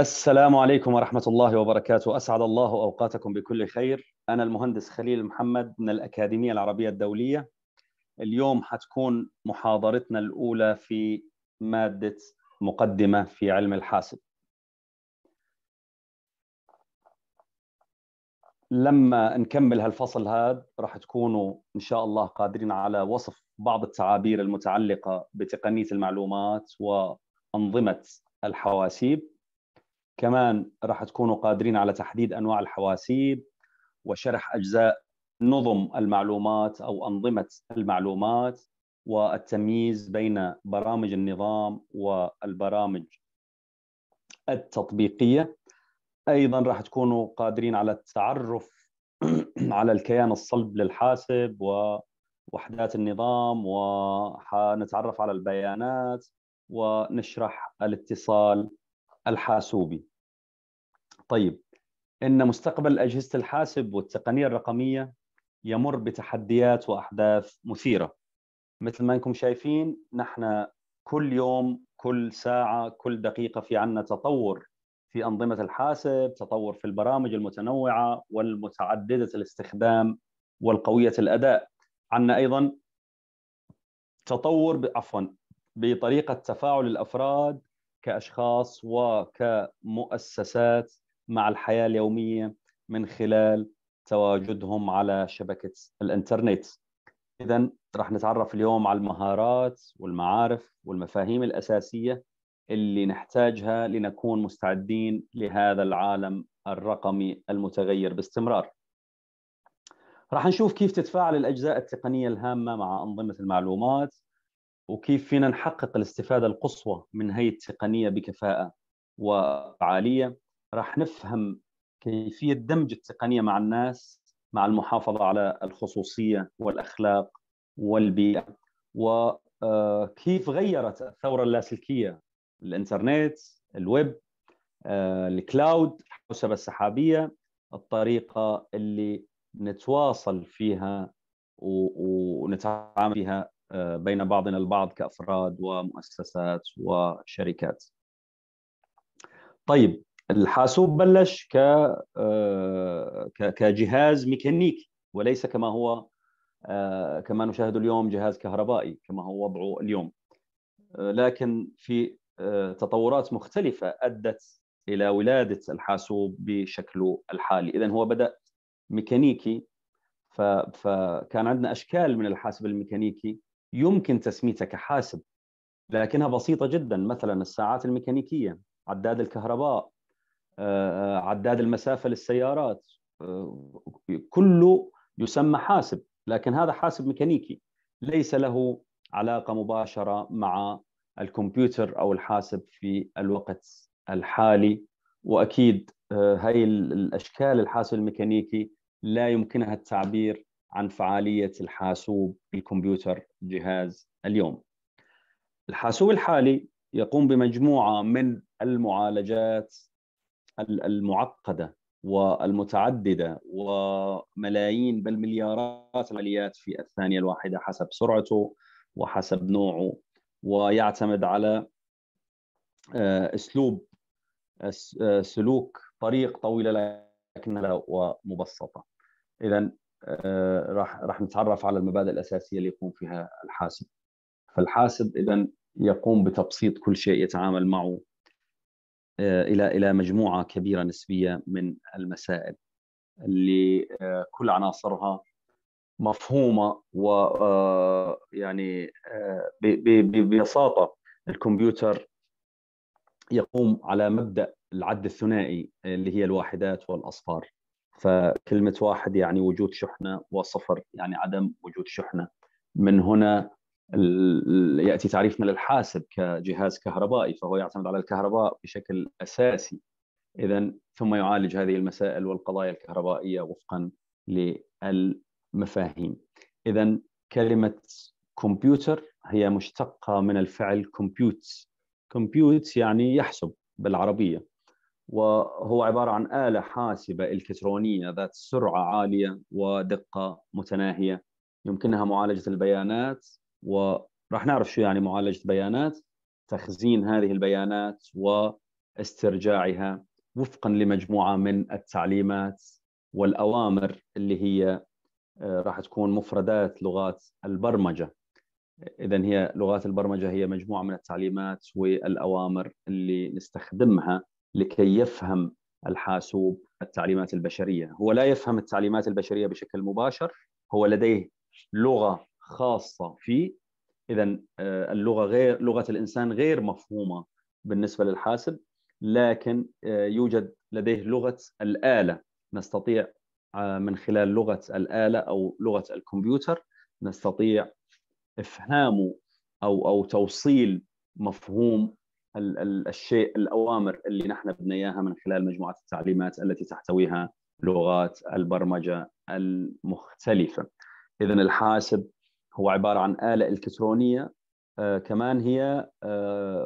السلام عليكم ورحمة الله وبركاته أسعد الله أوقاتكم بكل خير أنا المهندس خليل محمد من الأكاديمية العربية الدولية اليوم حتكون محاضرتنا الأولى في مادة مقدمة في علم الحاسب لما نكمل هالفصل هذا راح تكونوا إن شاء الله قادرين على وصف بعض التعابير المتعلقة بتقنية المعلومات وأنظمة الحواسيب كمان راح تكونوا قادرين على تحديد انواع الحواسيب وشرح اجزاء نظم المعلومات او انظمه المعلومات والتمييز بين برامج النظام والبرامج التطبيقيه ايضا راح تكونوا قادرين على التعرف على الكيان الصلب للحاسب ووحدات النظام وحنتعرف على البيانات ونشرح الاتصال الحاسوبي طيب ان مستقبل اجهزه الحاسب والتقنيه الرقميه يمر بتحديات واحداث مثيره مثل ما انكم شايفين نحن كل يوم كل ساعه كل دقيقه في عندنا تطور في انظمه الحاسب تطور في البرامج المتنوعه والمتعدده الاستخدام والقويه الاداء عندنا ايضا تطور عفوا بطريقه تفاعل الافراد كاشخاص وكمؤسسات مع الحياه اليوميه من خلال تواجدهم على شبكه الانترنت. اذا راح نتعرف اليوم على المهارات والمعارف والمفاهيم الاساسيه اللي نحتاجها لنكون مستعدين لهذا العالم الرقمي المتغير باستمرار. راح نشوف كيف تتفاعل الاجزاء التقنيه الهامه مع انظمه المعلومات وكيف فينا نحقق الاستفاده القصوى من هي التقنيه بكفاءه وفعاليه راح نفهم كيفيه دمج التقنيه مع الناس مع المحافظه على الخصوصيه والاخلاق والبيئه وكيف آه، غيرت الثوره اللاسلكيه الانترنت الويب آه، الكلاود الحوسبه السحابيه الطريقه اللي نتواصل فيها ونتعامل فيها آه، بين بعضنا البعض كافراد ومؤسسات وشركات. طيب الحاسوب بلش آه، ك كجهاز ميكانيكي وليس كما هو آه، كما نشاهد اليوم جهاز كهربائي كما هو وضعه اليوم آه، لكن في تطورات مختلفة أدت إلى ولادة الحاسوب بشكله الحالي إذا هو بدأ ميكانيكي فكان عندنا أشكال من الحاسب الميكانيكي يمكن تسميتها كحاسب لكنها بسيطة جدا مثلا الساعات الميكانيكية عداد الكهرباء عداد المسافه للسيارات كله يسمى حاسب لكن هذا حاسب ميكانيكي ليس له علاقه مباشره مع الكمبيوتر او الحاسب في الوقت الحالي واكيد آه، هاي الاشكال الحاسب الميكانيكي لا يمكنها التعبير عن فعاليه الحاسوب الكمبيوتر جهاز اليوم. الحاسوب الحالي يقوم بمجموعه من المعالجات المعقده والمتعدده وملايين بل مليارات العمليات في الثانيه الواحده حسب سرعته وحسب نوعه ويعتمد على آه، اسلوب آه، آه، سلوك طريق طويله لكنها ومبسطه اذا راح راح نتعرف على المبادئ الاساسيه اللي يقوم فيها الحاسب فالحاسب اذا يقوم بتبسيط كل شيء يتعامل معه آه، الى الى مجموعه كبيره نسبيه من المسائل اللي آه، كل عناصرها مفهومه و آه، يعني ببساطه الكمبيوتر يقوم على مبدا العد الثنائي اللي هي الواحدات والاصفار فكلمه واحد يعني وجود شحنه وصفر يعني عدم وجود شحنه من هنا ياتي تعريفنا للحاسب كجهاز كهربائي فهو يعتمد على الكهرباء بشكل اساسي اذا ثم يعالج هذه المسائل والقضايا الكهربائيه وفقا للمفاهيم اذا كلمه كمبيوتر هي مشتقه من الفعل كمبيوت كمبيوت يعني يحسب بالعربيه وهو عباره عن اله حاسبه الكترونيه ذات سرعه عاليه ودقه متناهيه يمكنها معالجه البيانات وراح نعرف شو يعني معالجه بيانات تخزين هذه البيانات واسترجاعها وفقا لمجموعه من التعليمات والاوامر اللي هي آه، راح تكون مفردات لغات البرمجه اذا هي لغات البرمجه هي مجموعه من التعليمات والاوامر اللي نستخدمها لكي يفهم الحاسوب التعليمات البشريه هو لا يفهم التعليمات البشريه بشكل مباشر هو لديه لغه خاصه فيه اذا آه، اللغه غير لغه الانسان غير مفهومه بالنسبه للحاسب لكن آه، يوجد لديه لغه الاله نستطيع آه، من خلال لغه الاله او لغه الكمبيوتر نستطيع افهام او او توصيل مفهوم الشيء الاوامر اللي نحن بدنا اياها من خلال مجموعه التعليمات التي تحتويها لغات البرمجه المختلفه اذا الحاسب هو عباره عن اله الكترونيه آه، كمان هي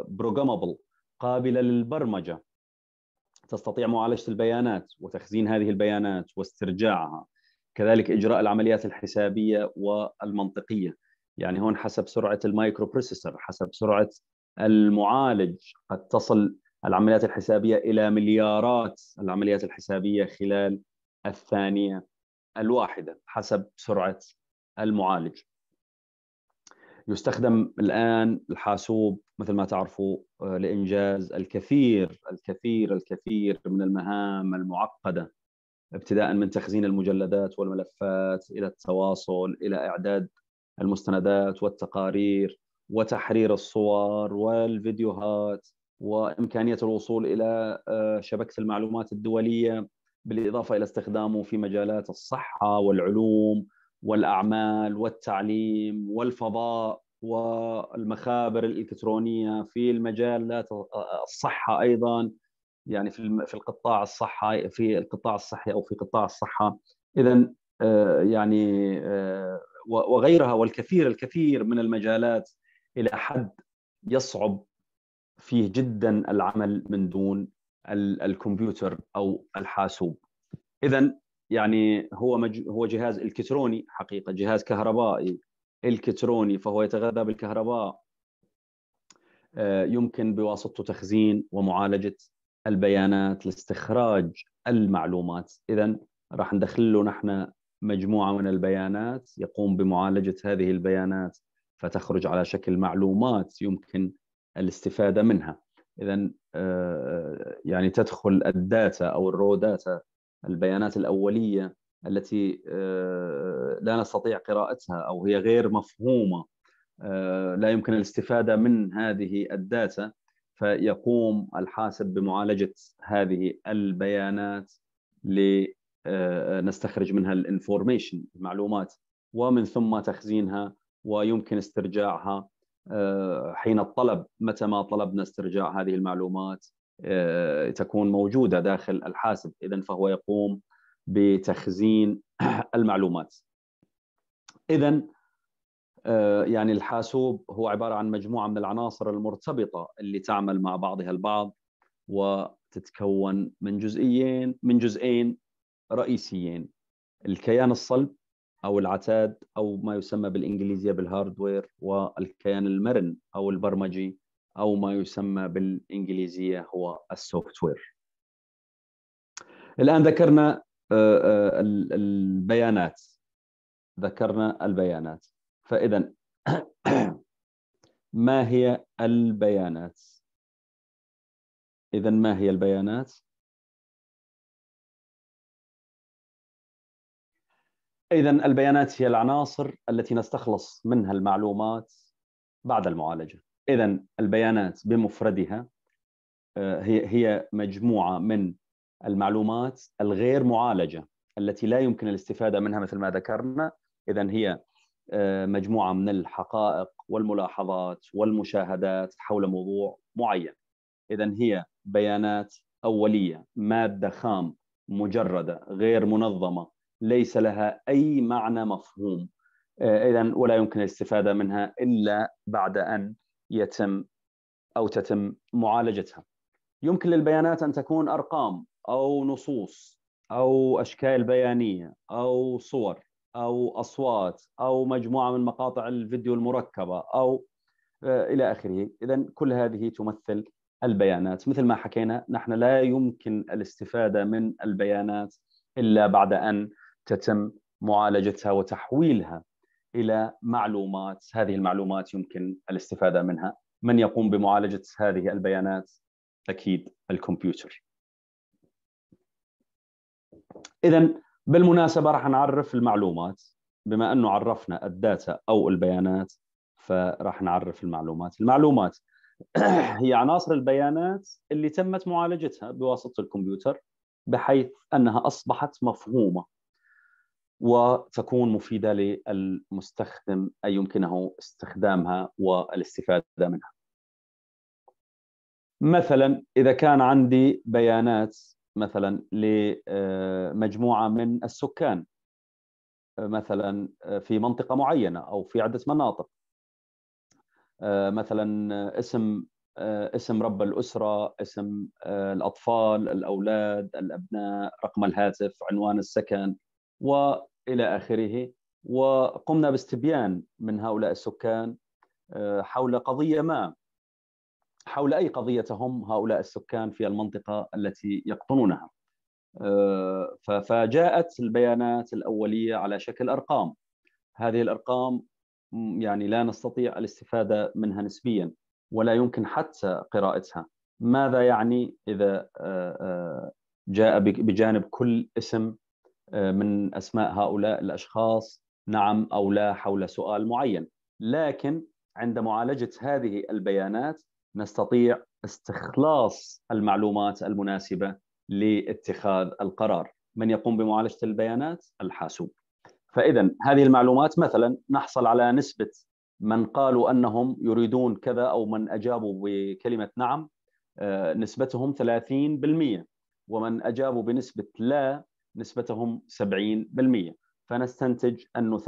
بروجرامبل آه، قابله للبرمجه تستطيع معالجه البيانات وتخزين هذه البيانات واسترجاعها كذلك اجراء العمليات الحسابيه والمنطقيه يعني هون حسب سرعه المايكرو بروسيسور حسب سرعه المعالج قد تصل العمليات الحسابيه الى مليارات العمليات الحسابيه خلال الثانيه الواحده حسب سرعه المعالج يستخدم الان الحاسوب مثل ما تعرفوا آه، لانجاز الكثير الكثير الكثير من المهام المعقده ابتداء من تخزين المجلدات والملفات الى التواصل الى اعداد المستندات والتقارير وتحرير الصور والفيديوهات وامكانيه الوصول الى آه، شبكه المعلومات الدوليه بالاضافه الى استخدامه في مجالات الصحه والعلوم والاعمال والتعليم والفضاء والمخابر الالكترونيه في المجالات الصحه ايضا يعني في في القطاع الصحه في القطاع الصحي او في قطاع الصحه اذا آه، يعني آه، وغيرها والكثير الكثير من المجالات الى حد يصعب فيه جدا العمل من دون الكمبيوتر او الحاسوب اذا يعني هو مج... هو جهاز الكتروني حقيقه جهاز كهربائي الكتروني فهو يتغذى بالكهرباء آه، يمكن بواسطته تخزين ومعالجه البيانات لاستخراج المعلومات اذا راح ندخل له نحن مجموعه من البيانات يقوم بمعالجه هذه البيانات فتخرج على شكل معلومات يمكن الاستفاده منها اذا آه، يعني تدخل الداتا او الرو داتا البيانات الاوليه التي آه، لا نستطيع قراءتها او هي غير مفهومه آه، لا يمكن الاستفاده من هذه الداتا فيقوم الحاسب بمعالجه هذه البيانات لنستخرج آه، منها الانفورميشن المعلومات ومن ثم تخزينها ويمكن استرجاعها حين الطلب متى ما طلبنا استرجاع هذه المعلومات آه، تكون موجوده داخل الحاسب اذا فهو يقوم بتخزين المعلومات اذا آه، يعني الحاسوب هو عباره عن مجموعه من العناصر المرتبطه اللي تعمل مع بعضها البعض وتتكون من جزئيين من جزئين رئيسيين الكيان الصلب او العتاد او ما يسمى بالانجليزيه بالهاردوير والكيان المرن او البرمجي أو ما يسمى بالإنجليزية هو السوفت وير الآن ذكرنا آه، آه، البيانات ذكرنا البيانات فإذا ما هي البيانات؟ إذا ما هي البيانات؟ إذا البيانات هي العناصر التي نستخلص منها المعلومات بعد المعالجة اذا البيانات بمفردها آه، هي هي مجموعه من المعلومات الغير معالجه التي لا يمكن الاستفاده منها مثل ما ذكرنا اذا هي آه، مجموعه من الحقائق والملاحظات والمشاهدات حول موضوع معين اذا هي بيانات اوليه ماده خام مجرده غير منظمه ليس لها اي معنى مفهوم آه، اذا ولا يمكن الاستفاده منها الا بعد ان يتم او تتم معالجتها. يمكن للبيانات ان تكون ارقام او نصوص او اشكال بيانيه او صور او اصوات او مجموعه من مقاطع الفيديو المركبه او آه، الى اخره، اذا كل هذه تمثل البيانات، مثل ما حكينا نحن لا يمكن الاستفاده من البيانات الا بعد ان تتم معالجتها وتحويلها الى معلومات، هذه المعلومات يمكن الاستفاده منها، من يقوم بمعالجه هذه البيانات؟ اكيد الكمبيوتر. اذا بالمناسبه راح نعرف المعلومات بما انه عرفنا الداتا او البيانات فراح نعرف المعلومات، المعلومات هي عناصر البيانات اللي تمت معالجتها بواسطه الكمبيوتر بحيث انها اصبحت مفهومه وتكون مفيدة للمستخدم أي يمكنه استخدامها والاستفادة منها مثلا إذا كان عندي بيانات مثلا لمجموعة آه، من السكان آه، مثلا آه، في منطقة معينة أو في عدة مناطق مثلا اسم اسم رب الأسرة اسم الأطفال الأولاد الأبناء رقم الهاتف عنوان السكن و إلى آخره وقمنا باستبيان من هؤلاء السكان آه، حول قضية ما حول أي قضية هم هؤلاء السكان في المنطقة التي يقطنونها آه، فجاءت البيانات الأولية على شكل أرقام هذه الأرقام يعني لا نستطيع الاستفادة منها نسبيا ولا يمكن حتى قراءتها ماذا يعني إذا آه، جاء بجانب كل اسم من اسماء هؤلاء الاشخاص نعم او لا حول سؤال معين لكن عند معالجه هذه البيانات نستطيع استخلاص المعلومات المناسبه لاتخاذ القرار من يقوم بمعالجه البيانات الحاسوب فاذا هذه المعلومات مثلا نحصل على نسبه من قالوا انهم يريدون كذا او من اجابوا بكلمه نعم آه، نسبتهم 30% ومن اجابوا بنسبه لا نسبتهم 70% فنستنتج أنه 30%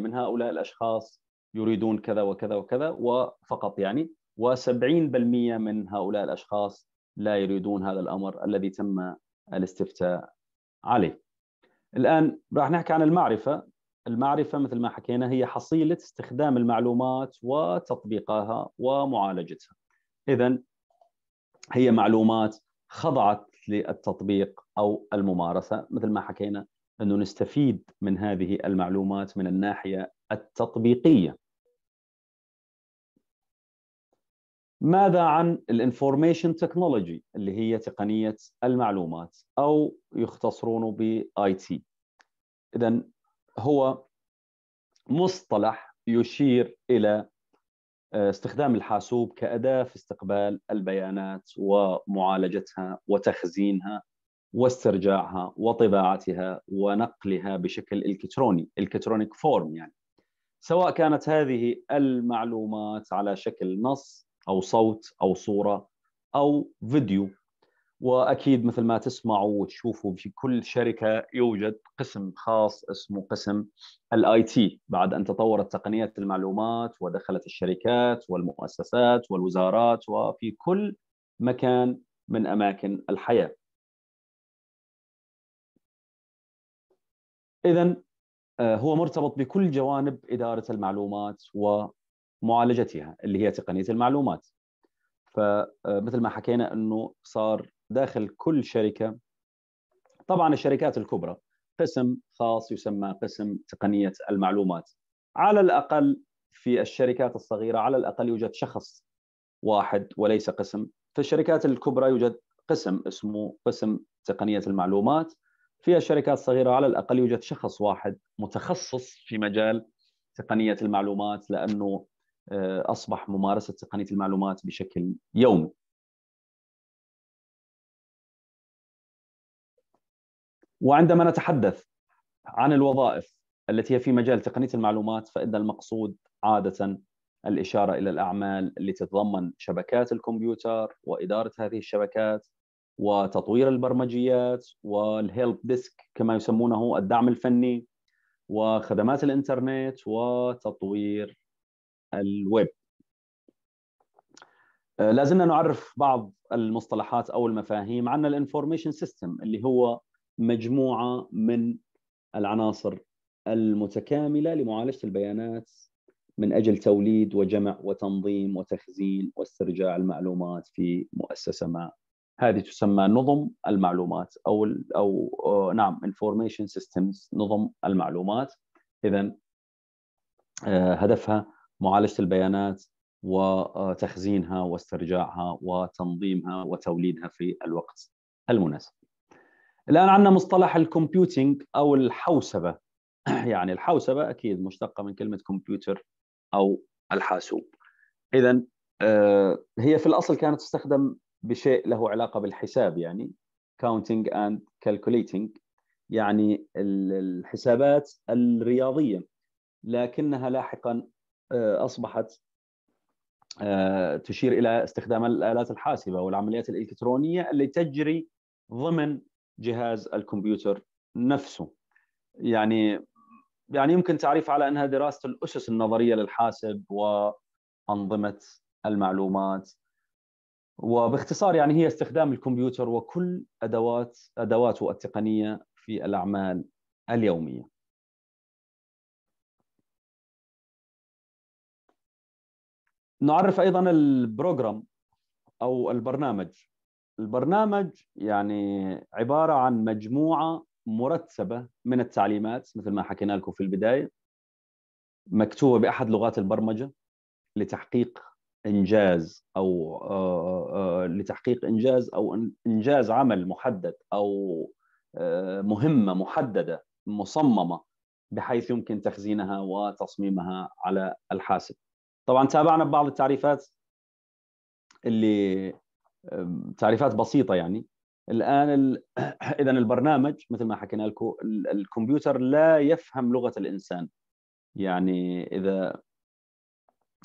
من هؤلاء الأشخاص يريدون كذا وكذا وكذا وفقط يعني و70% من هؤلاء الأشخاص لا يريدون هذا الأمر الذي تم الاستفتاء عليه الآن راح نحكي عن المعرفة المعرفة مثل ما حكينا هي حصيلة استخدام المعلومات وتطبيقها ومعالجتها إذا هي معلومات خضعت للتطبيق او الممارسه مثل ما حكينا انه نستفيد من هذه المعلومات من الناحيه التطبيقيه. ماذا عن الانفورميشن تكنولوجي اللي هي تقنيه المعلومات او يختصرونه باي تي. اذا هو مصطلح يشير الى استخدام الحاسوب كأداة في استقبال البيانات ومعالجتها وتخزينها واسترجاعها وطباعتها ونقلها بشكل الكتروني الكترونيك فورم يعني سواء كانت هذه المعلومات على شكل نص او صوت او صوره او فيديو واكيد مثل ما تسمعوا وتشوفوا في كل شركه يوجد قسم خاص اسمه قسم الاي تي بعد ان تطورت تقنيه المعلومات ودخلت الشركات والمؤسسات والوزارات وفي كل مكان من اماكن الحياه. اذا آه، هو مرتبط بكل جوانب اداره المعلومات ومعالجتها اللي هي تقنيه المعلومات. فمثل آه، ما حكينا انه صار داخل كل شركه طبعا الشركات الكبرى قسم خاص يسمى قسم تقنيه المعلومات على الاقل في الشركات الصغيره على الاقل يوجد شخص واحد وليس قسم في الشركات الكبرى يوجد قسم اسمه قسم تقنيه المعلومات في الشركات الصغيره على الاقل يوجد شخص واحد متخصص في مجال تقنيه المعلومات لانه آه، اصبح ممارسه تقنيه المعلومات بشكل يومي وعندما نتحدث عن الوظائف التي هي في مجال تقنيه المعلومات فان المقصود عاده الاشاره الى الاعمال التي تتضمن شبكات الكمبيوتر واداره هذه الشبكات وتطوير البرمجيات والهيلب ديسك كما يسمونه الدعم الفني وخدمات الانترنت وتطوير الويب آه، لازلنا نعرف بعض المصطلحات او المفاهيم عن الانفورميشن سيستم اللي هو مجموعه من العناصر المتكامله لمعالجه البيانات من اجل توليد وجمع وتنظيم وتخزين واسترجاع المعلومات في مؤسسه ما. هذه تسمى نظم المعلومات او او نعم انفورميشن سيستمز نظم المعلومات. اذا آه، هدفها معالجه البيانات وتخزينها واسترجاعها وتنظيمها وتوليدها في الوقت المناسب. الان عندنا مصطلح الكمبيوتنج او الحوسبه يعني الحوسبه اكيد مشتقه من كلمه كمبيوتر او الحاسوب اذا آه، هي في الاصل كانت تستخدم بشيء له علاقه بالحساب يعني counting and calculating يعني الحسابات الرياضيه لكنها لاحقا آه، اصبحت آه، تشير الى استخدام الالات الحاسبه والعمليات الالكترونيه اللي تجري ضمن جهاز الكمبيوتر نفسه يعني يعني يمكن تعريفها على انها دراسه الاسس النظريه للحاسب وانظمه المعلومات وباختصار يعني هي استخدام الكمبيوتر وكل ادوات ادواته التقنيه في الاعمال اليوميه. نعرف ايضا البروجرام او البرنامج البرنامج يعني عباره عن مجموعه مرتبه من التعليمات مثل ما حكينا لكم في البدايه مكتوبه باحد لغات البرمجه لتحقيق انجاز او آه، آه، آه، لتحقيق انجاز او انجاز عمل محدد او مهمه محدده مصممه بحيث يمكن تخزينها وتصميمها على الحاسب. طبعا تابعنا بعض التعريفات اللي تعريفات بسيطه يعني الان ال... اذا البرنامج مثل ما حكينا لكم الكمبيوتر لا يفهم لغه الانسان يعني اذا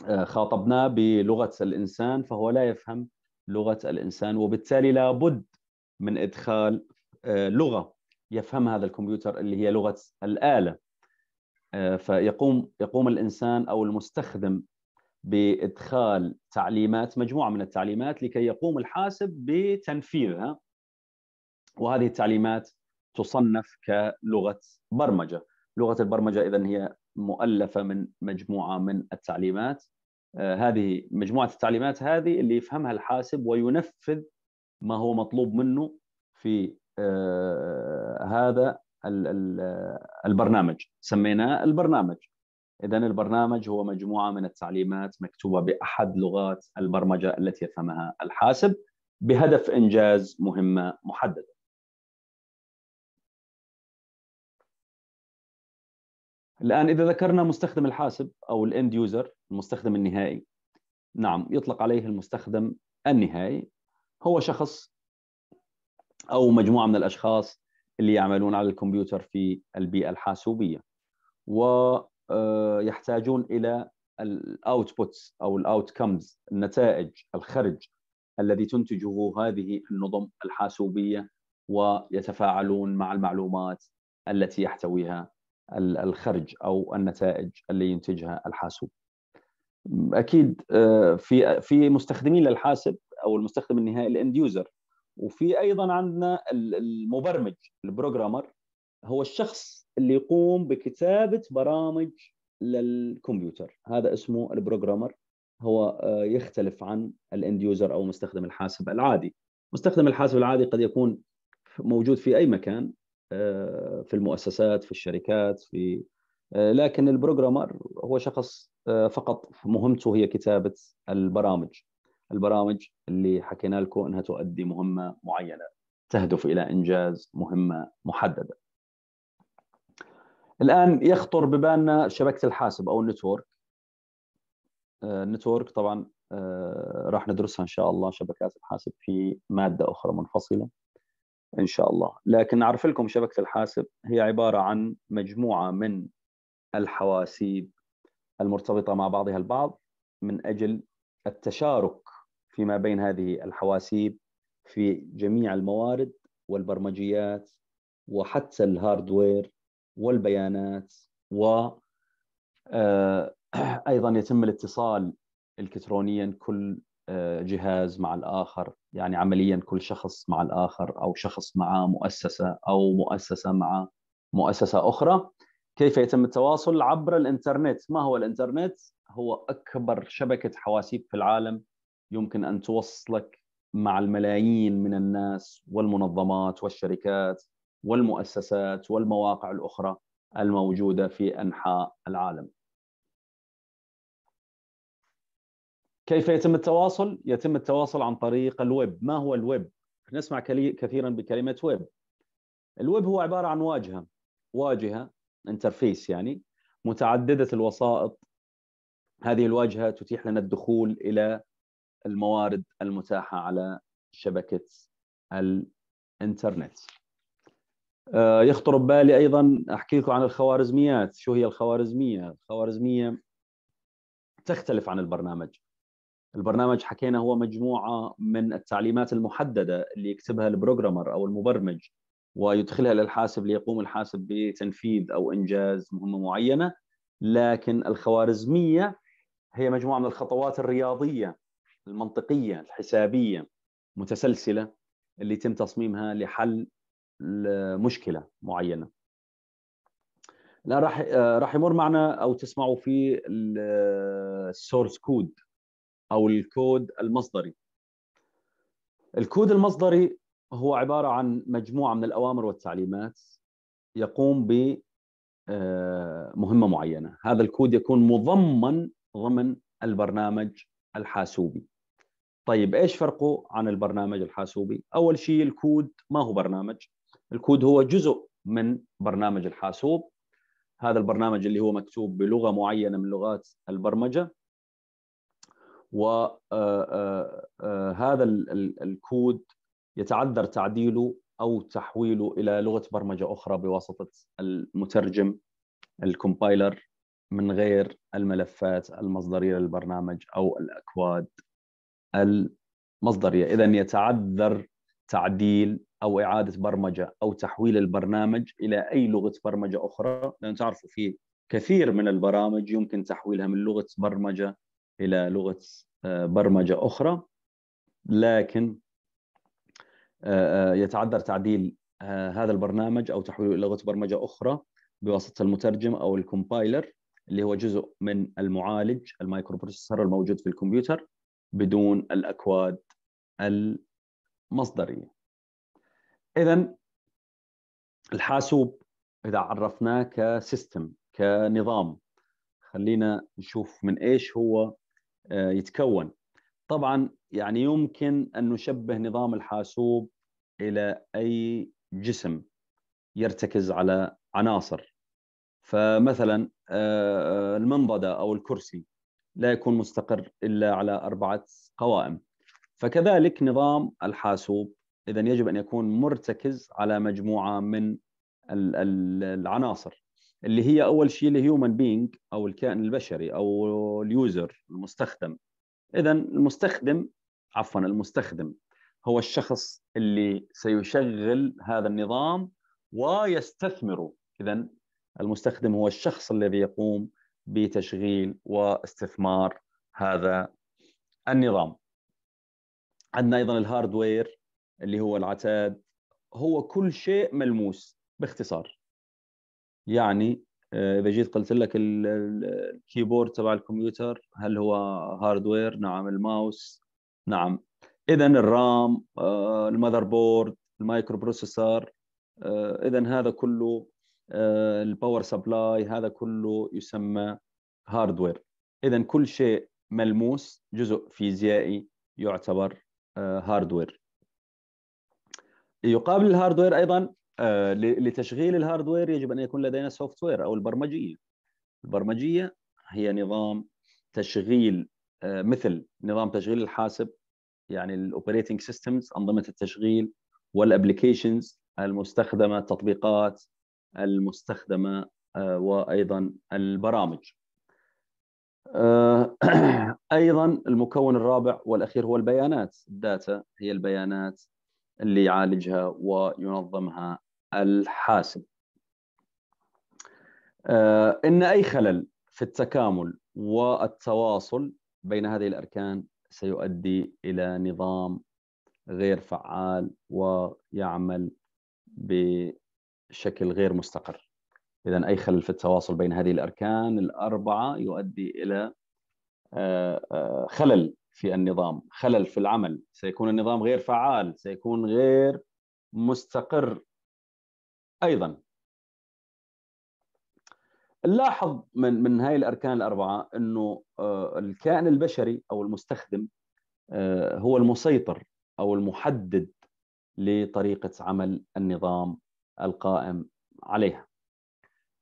آه، خاطبناه بلغه الانسان فهو لا يفهم لغه الانسان وبالتالي لابد من ادخال آه، لغه يفهم هذا الكمبيوتر اللي هي لغه الاله آه، فيقوم يقوم الانسان او المستخدم بادخال تعليمات مجموعه من التعليمات لكي يقوم الحاسب بتنفيذها وهذه التعليمات تصنف كلغه برمجه لغه البرمجه اذا هي مؤلفه من مجموعه من التعليمات آه، هذه مجموعه التعليمات هذه اللي يفهمها الحاسب وينفذ ما هو مطلوب منه في آه، هذا آه، البرنامج سميناه البرنامج إذا البرنامج هو مجموعة من التعليمات مكتوبة بأحد لغات البرمجة التي يفهمها الحاسب بهدف إنجاز مهمة محددة. الآن إذا ذكرنا مستخدم الحاسب أو الإند يوزر المستخدم النهائي نعم يطلق عليه المستخدم النهائي هو شخص أو مجموعة من الأشخاص اللي يعملون على الكمبيوتر في البيئة الحاسوبية و آه، يحتاجون الى الاوتبوتس او الاوتكمز النتائج الخرج الذي تنتجه هذه النظم الحاسوبيه ويتفاعلون مع المعلومات التي يحتويها الخرج او النتائج اللي ينتجها الحاسوب. اكيد آه، في في مستخدمين للحاسب او المستخدم النهائي الاند يوزر وفي ايضا عندنا المبرمج البروجرامر هو الشخص اللي يقوم بكتابه برامج للكمبيوتر هذا اسمه البروجرامر هو آه، يختلف عن الاند يوزر او مستخدم الحاسب العادي مستخدم الحاسب العادي قد يكون موجود في اي مكان آه، في المؤسسات في الشركات في آه، لكن البروجرامر هو شخص فقط مهمته هي كتابه البرامج البرامج اللي حكينا لكم انها تؤدي مهمه معينه تهدف الى انجاز مهمه محدده الان يخطر ببالنا شبكه الحاسب او النتورك النتورك آه، طبعا آه، راح ندرسها ان شاء الله شبكات الحاسب في ماده اخرى منفصله ان شاء الله لكن اعرف لكم شبكه الحاسب هي عباره عن مجموعه من الحواسيب المرتبطه مع بعضها البعض من اجل التشارك فيما بين هذه الحواسيب في جميع الموارد والبرمجيات وحتى الهاردوير والبيانات و آه، ايضا يتم الاتصال الكترونيا كل آه، جهاز مع الاخر يعني عمليا كل شخص مع الاخر او شخص مع مؤسسه او مؤسسه مع مؤسسه اخرى كيف يتم التواصل عبر الانترنت ما هو الانترنت هو اكبر شبكه حواسيب في العالم يمكن ان توصلك مع الملايين من الناس والمنظمات والشركات والمؤسسات والمواقع الاخرى الموجوده في انحاء العالم. كيف يتم التواصل؟ يتم التواصل عن طريق الويب، ما هو الويب؟ نسمع كثيرا بكلمه ويب. الويب هو عباره عن واجهه، واجهه انترفيس يعني متعدده الوسائط. هذه الواجهه تتيح لنا الدخول الى الموارد المتاحه على شبكه الانترنت. آه، يخطر ببالي ايضا احكي لكم عن الخوارزميات شو هي الخوارزميه الخوارزميه تختلف عن البرنامج البرنامج حكينا هو مجموعه من التعليمات المحدده اللي يكتبها البروجرامر او المبرمج ويدخلها للحاسب ليقوم الحاسب بتنفيذ او انجاز مهمه معينه لكن الخوارزميه هي مجموعه من الخطوات الرياضيه المنطقيه الحسابيه متسلسله اللي يتم تصميمها لحل لمشكله معينه لا راح راح يمر معنا او تسمعوا في السورس كود او الكود المصدري الكود المصدري هو عباره عن مجموعه من الاوامر والتعليمات يقوم ب آه، مهمه معينه هذا الكود يكون مضمن ضمن البرنامج الحاسوبي طيب ايش فرقه عن البرنامج الحاسوبي اول شيء الكود ما هو برنامج الكود هو جزء من برنامج الحاسوب هذا البرنامج اللي هو مكتوب بلغه معينه من لغات البرمجه وهذا آه، آه، آه، الكود يتعذر تعديله او تحويله الى لغه برمجه اخرى بواسطه المترجم الكومبايلر من غير الملفات المصدريه للبرنامج او الاكواد المصدريه اذا يتعذر تعديل او اعاده برمجه او تحويل البرنامج الى اي لغه برمجه اخرى لان تعرفوا في كثير من البرامج يمكن تحويلها من لغه برمجه الى لغه آه، برمجه اخرى لكن آه، آه، يتعذر تعديل هذا البرنامج او تحويله الى لغه برمجه اخرى بواسطه المترجم او الكومبايلر اللي هو جزء من المعالج المايكرو بروسيسور الموجود في الكمبيوتر بدون الاكواد المصدريه اذا الحاسوب اذا عرفناه كسيستم كنظام خلينا نشوف من ايش هو آه، يتكون طبعا يعني يمكن ان نشبه نظام الحاسوب الى اي جسم يرتكز على عناصر فمثلا آه، المنضده او الكرسي لا يكون مستقر الا على اربعه قوائم فكذلك نظام الحاسوب اذا يجب ان يكون مرتكز على مجموعه من العناصر اللي هي اول شيء الهيومن بينج او الكائن البشري او اليوزر المستخدم اذا المستخدم عفوا المستخدم هو الشخص اللي سيشغل هذا النظام ويستثمره اذا المستخدم هو الشخص الذي يقوم بتشغيل واستثمار هذا النظام عندنا ايضا الهاردوير اللي هو العتاد هو كل شيء ملموس باختصار يعني آه، اذا جيت قلت لك الكيبورد تبع الكمبيوتر هل هو هاردوير نعم الماوس نعم اذا الرام آه، المذر بورد المايكرو بروسيسور اذا آه، هذا كله الباور سبلاي هذا كله يسمى هاردوير اذا كل شيء ملموس جزء فيزيائي يعتبر هاردوير يقابل الهاردوير ايضا آه، لتشغيل الهاردوير يجب ان يكون لدينا سوفت وير او البرمجيه البرمجيه هي نظام تشغيل آه، مثل نظام تشغيل الحاسب يعني الاوبريتنج سيستمز انظمه التشغيل والابلكيشنز المستخدمه التطبيقات المستخدمه آه، وايضا البرامج ايضا المكون الرابع والاخير هو البيانات الداتا هي البيانات اللي يعالجها وينظمها الحاسب آه، إن أي خلل في التكامل والتواصل بين هذه الأركان سيؤدي إلى نظام غير فعال ويعمل بشكل غير مستقر إذا أي خلل في التواصل بين هذه الأركان الأربعة يؤدي إلى آه، آه، خلل في النظام خلل في العمل سيكون النظام غير فعال سيكون غير مستقر ايضا نلاحظ من من هاي الاركان الاربعه انه آه، الكائن البشري او المستخدم آه، هو المسيطر او المحدد لطريقه عمل النظام القائم عليها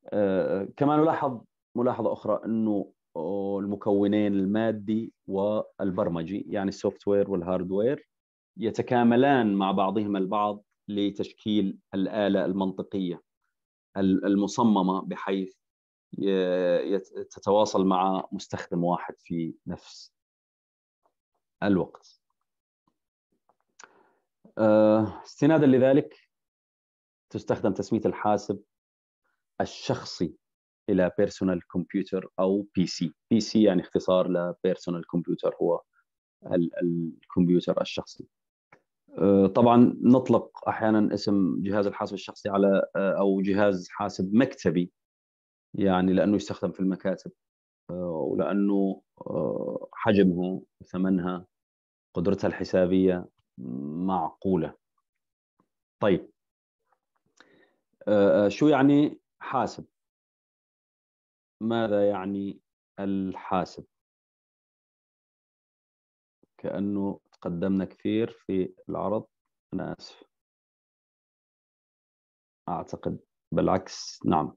آه، كما نلاحظ ملاحظه اخرى انه والمكونين المادي والبرمجي يعني السوفت وير والهارد وير يتكاملان مع بعضهما البعض لتشكيل الآلة المنطقية المصممة بحيث تتواصل مع مستخدم واحد في نفس الوقت آه، استنادا لذلك تستخدم تسمية الحاسب الشخصي الى بيرسونال كمبيوتر او بي سي بي سي يعني اختصار لبيرسونال كمبيوتر هو الكمبيوتر الشخصي أه، طبعا نطلق احيانا اسم جهاز الحاسب الشخصي على أه، او جهاز حاسب مكتبي يعني لانه يستخدم في المكاتب أه، ولانه حجمه وثمنها قدرتها الحسابيه معقوله طيب شو يعني حاسب ماذا يعني الحاسب كأنه تقدمنا كثير في العرض أنا آسف أعتقد بالعكس نعم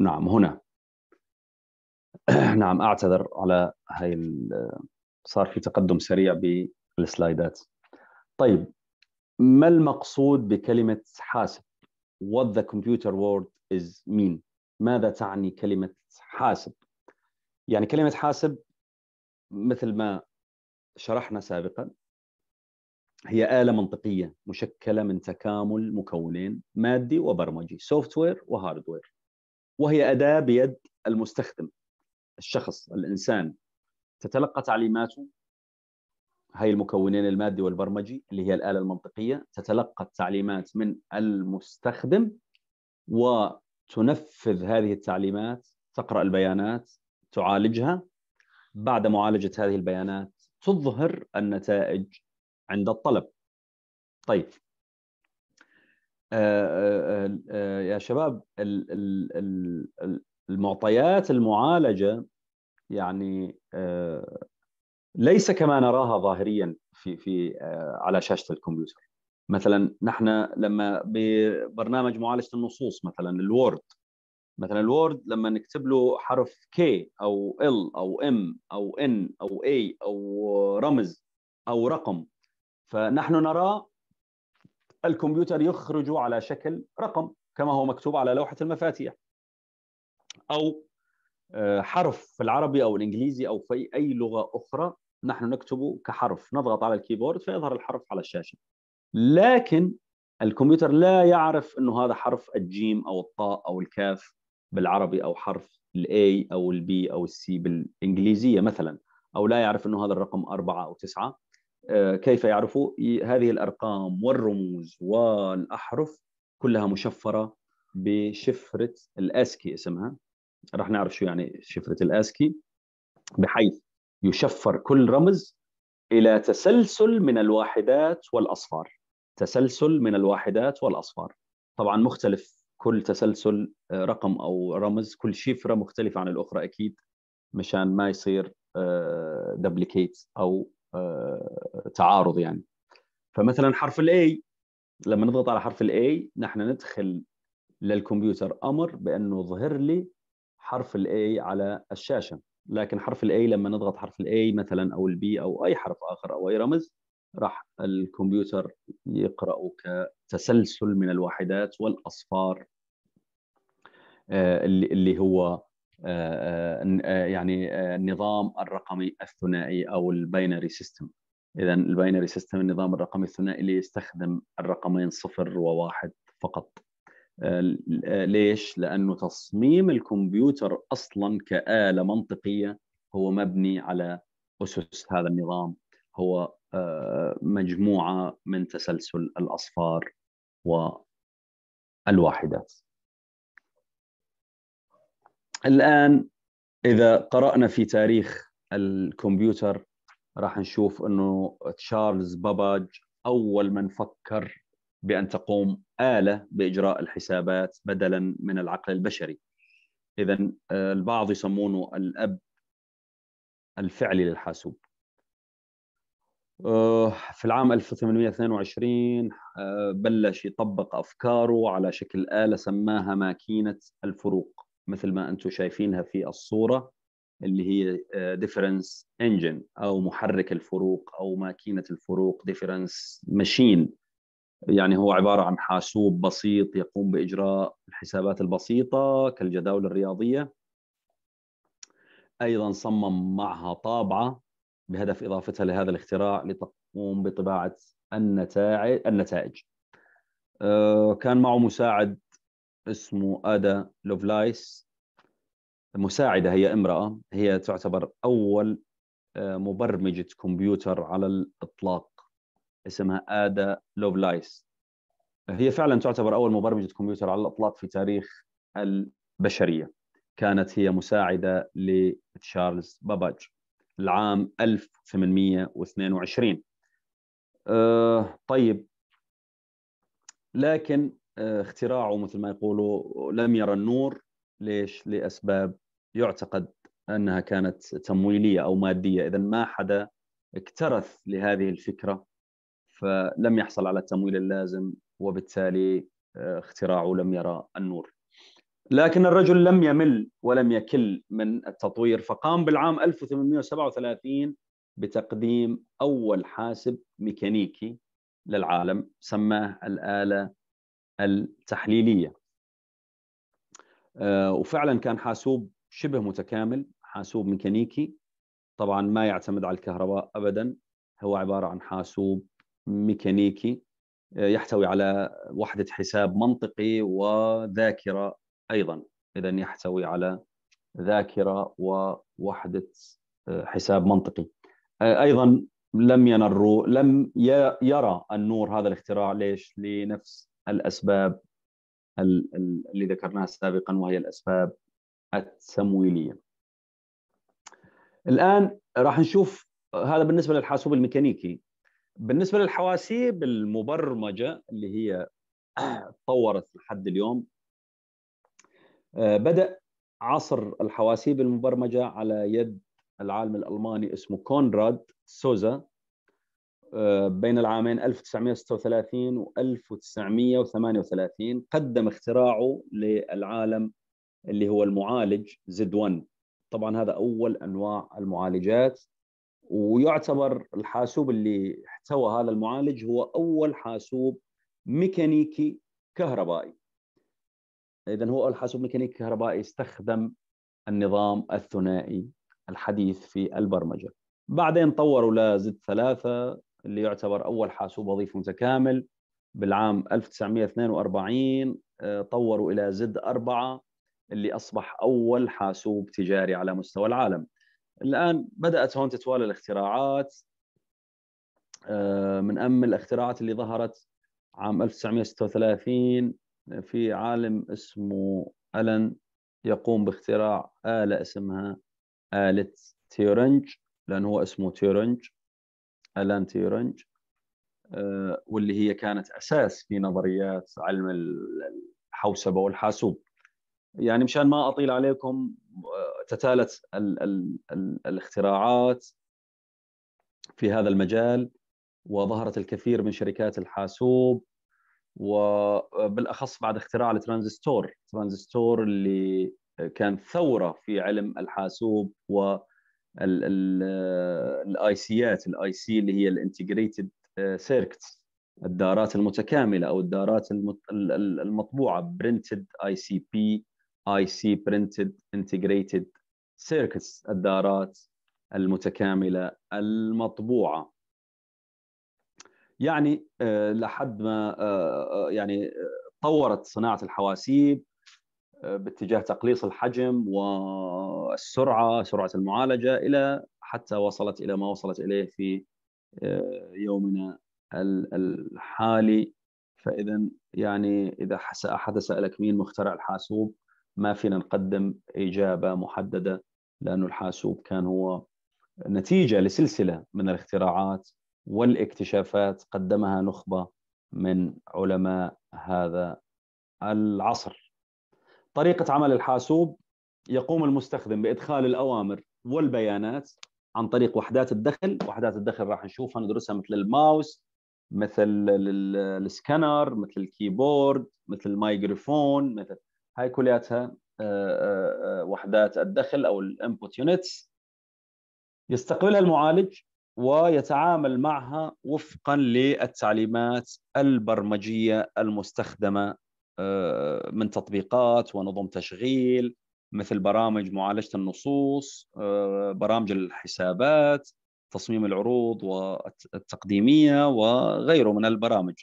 نعم هنا نعم أعتذر على هاي صار في تقدم سريع بالسلايدات طيب ما المقصود بكلمة حاسب What the computer word is mean ماذا تعني كلمة حاسب؟ يعني كلمة حاسب مثل ما شرحنا سابقا هي آلة منطقية مشكلة من تكامل مكونين مادي وبرمجي سوفت وير وهاردوير وهي أداة بيد المستخدم الشخص الإنسان تتلقى تعليماته هاي المكونين المادي والبرمجي اللي هي الآلة المنطقية تتلقى التعليمات من المستخدم و تنفذ هذه التعليمات تقرا البيانات تعالجها بعد معالجه هذه البيانات تظهر النتائج عند الطلب طيب آه، آه، آه، يا شباب المعطيات المعالجه يعني ليس كما نراها ظاهريا في في على شاشه الكمبيوتر مثلا نحن لما ببرنامج معالجه النصوص مثلا الوورد مثلا الوورد لما نكتب له حرف كي او ال او ام او ان او اي او رمز او رقم فنحن نرى الكمبيوتر يخرج على شكل رقم كما هو مكتوب على لوحه المفاتيح او آه، حرف في العربي او الانجليزي او في اي لغه اخرى نحن نكتبه كحرف نضغط على الكيبورد فيظهر الحرف على الشاشه لكن الكمبيوتر لا يعرف انه هذا حرف الجيم او الطاء او الكاف بالعربي او حرف الاي او البي او السي بالانجليزيه مثلا او لا يعرف انه هذا الرقم اربعه او تسعه آه، كيف يعرفوا هذه الارقام والرموز والاحرف كلها مشفره بشفره الاسكي اسمها راح نعرف شو يعني شفره الاسكي بحيث يشفر كل رمز الى تسلسل من الواحدات والاصفار تسلسل من الواحدات والاصفار طبعا مختلف كل تسلسل آه، رقم او رمز كل شفره مختلفه عن الاخرى اكيد مشان ما يصير دبليكيت آه، او آه، تعارض يعني فمثلا حرف الاي لما نضغط على حرف الاي نحن ندخل للكمبيوتر امر بانه ظهر لي حرف الاي على الشاشه لكن حرف الاي لما نضغط حرف الاي مثلا او البي او اي حرف اخر او اي رمز راح الكمبيوتر يقرأه كتسلسل من الواحدات والأصفار آه، اللي هو آه، آه، يعني النظام الرقمي الثنائي أو الباينري سيستم إذا الباينري سيستم النظام الرقمي الثنائي اللي يستخدم الرقمين صفر وواحد فقط ليش؟ لأنه تصميم الكمبيوتر أصلا كآلة منطقية هو مبني على أسس هذا النظام هو آه، مجموعة من تسلسل الأصفار والواحدات الآن إذا قرأنا في تاريخ الكمبيوتر راح نشوف أنه تشارلز باباج أول من فكر بأن تقوم آلة بإجراء الحسابات بدلا من العقل البشري إذا آه، البعض يسمونه الأب الفعلي للحاسوب آه، في العام 1822 آه، بلش يطبق أفكاره على شكل آلة سماها ماكينة الفروق مثل ما أنتم شايفينها في الصورة اللي هي ديفرنس آه، انجن أو محرك الفروق أو ماكينة الفروق ديفرنس ماشين يعني هو عبارة عن حاسوب بسيط يقوم بإجراء الحسابات البسيطة كالجداول الرياضية أيضا صمم معها طابعة بهدف اضافتها لهذا الاختراع لتقوم بطباعه النتائج النتائج آه، كان معه مساعد اسمه ادا لوفلايس مساعده هي امراه هي تعتبر اول آه، مبرمجه كمبيوتر على الاطلاق اسمها ادا لوفلايس هي فعلا تعتبر اول مبرمجه كمبيوتر على الاطلاق في تاريخ البشريه كانت هي مساعده لتشارلز باباج العام 1822 أه طيب لكن آه، اختراعه مثل ما يقولوا لم يرى النور ليش؟ لأسباب يعتقد أنها كانت تمويلية أو مادية إذا ما حدا اكترث لهذه الفكرة فلم يحصل على التمويل اللازم وبالتالي آه، اختراعه لم يرى النور لكن الرجل لم يمل ولم يكل من التطوير فقام بالعام 1837 بتقديم أول حاسب ميكانيكي للعالم سماه الآلة التحليلية آه، وفعلا كان حاسوب شبه متكامل حاسوب ميكانيكي طبعا ما يعتمد على الكهرباء أبدا هو عبارة عن حاسوب ميكانيكي آه، يحتوي على وحدة حساب منطقي وذاكرة ايضا اذا يحتوي على ذاكره ووحده آه، حساب منطقي آه، ايضا لم ينر لم يرى النور هذا الاختراع ليش لنفس الاسباب اللي ذكرناها سابقا وهي الاسباب التمويليه الان راح نشوف هذا بالنسبه للحاسوب الميكانيكي بالنسبه للحواسيب المبرمجه اللي هي تطورت لحد اليوم آه، بدأ عصر الحواسيب المبرمجة على يد العالم الألماني اسمه كونراد سوزا آه، بين العامين 1936 و 1938 قدم اختراعه للعالم اللي هو المعالج زد 1 طبعا هذا أول أنواع المعالجات ويعتبر الحاسوب اللي احتوى هذا المعالج هو أول حاسوب ميكانيكي كهربائي اذا هو الحاسوب الميكانيكي كهربائي استخدم النظام الثنائي الحديث في البرمجه بعدين طوروا لزد ثلاثة اللي يعتبر أول حاسوب وظيفي متكامل بالعام 1942 آه، طوروا إلى زد أربعة اللي أصبح أول حاسوب تجاري على مستوى العالم الآن بدأت هون تتوالى الاختراعات آه، من أهم الاختراعات اللي ظهرت عام 1936 في عالم اسمه ألن يقوم باختراع آلة اسمها آلة تيرنج لأن هو اسمه تيرنج ألان تيرنج آه، واللي هي كانت أساس في نظريات علم الحوسبة والحاسوب يعني مشان ما أطيل عليكم آه، تتالت ال ال ال الاختراعات في هذا المجال وظهرت الكثير من شركات الحاسوب وبالاخص بعد اختراع الترانزستور، الترانزستور اللي كان ثوره في علم الحاسوب و الاي سيات الاي سي اللي هي الانتجريتد سيركتس الدارات المتكامله او الدارات المطبوعه برنتد اي سي بي اي سي برنتد انتجريتد سيركتس الدارات المتكامله المطبوعه يعني آه، لحد ما آه، آه، يعني طورت صناعه الحواسيب باتجاه تقليص الحجم والسرعه سرعه المعالجه الى حتى وصلت الى ما وصلت اليه في يومنا الحالي فاذا يعني اذا احد سالك مين مخترع الحاسوب ما فينا نقدم اجابه محدده لانه الحاسوب كان هو نتيجه لسلسله من الاختراعات والاكتشافات قدمها نخبة من علماء هذا العصر طريقة عمل الحاسوب يقوم المستخدم بإدخال الأوامر والبيانات عن طريق وحدات الدخل وحدات الدخل راح نشوفها ندرسها مثل الماوس مثل السكانر مثل الكيبورد مثل المايكروفون مثل هاي كلياتها آه، آه، آه، وحدات الدخل او الانبوت يونتس يستقبلها المعالج ويتعامل معها وفقا للتعليمات البرمجيه المستخدمه آه، من تطبيقات ونظم تشغيل مثل برامج معالجه النصوص آه، برامج الحسابات تصميم العروض والتقديميه وغيره من البرامج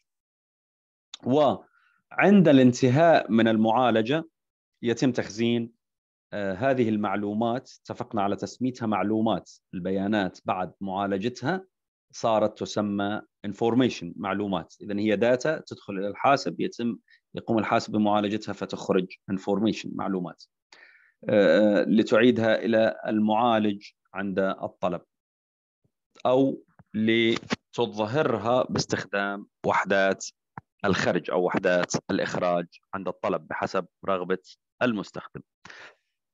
وعند الانتهاء من المعالجه يتم تخزين آه، هذه المعلومات اتفقنا على تسميتها معلومات البيانات بعد معالجتها صارت تسمى انفورميشن معلومات اذا هي داتا تدخل الى الحاسب يتم يقوم الحاسب بمعالجتها فتخرج انفورميشن معلومات آه، لتعيدها الى المعالج عند الطلب او لتظهرها باستخدام وحدات الخرج او وحدات الاخراج عند الطلب بحسب رغبه المستخدم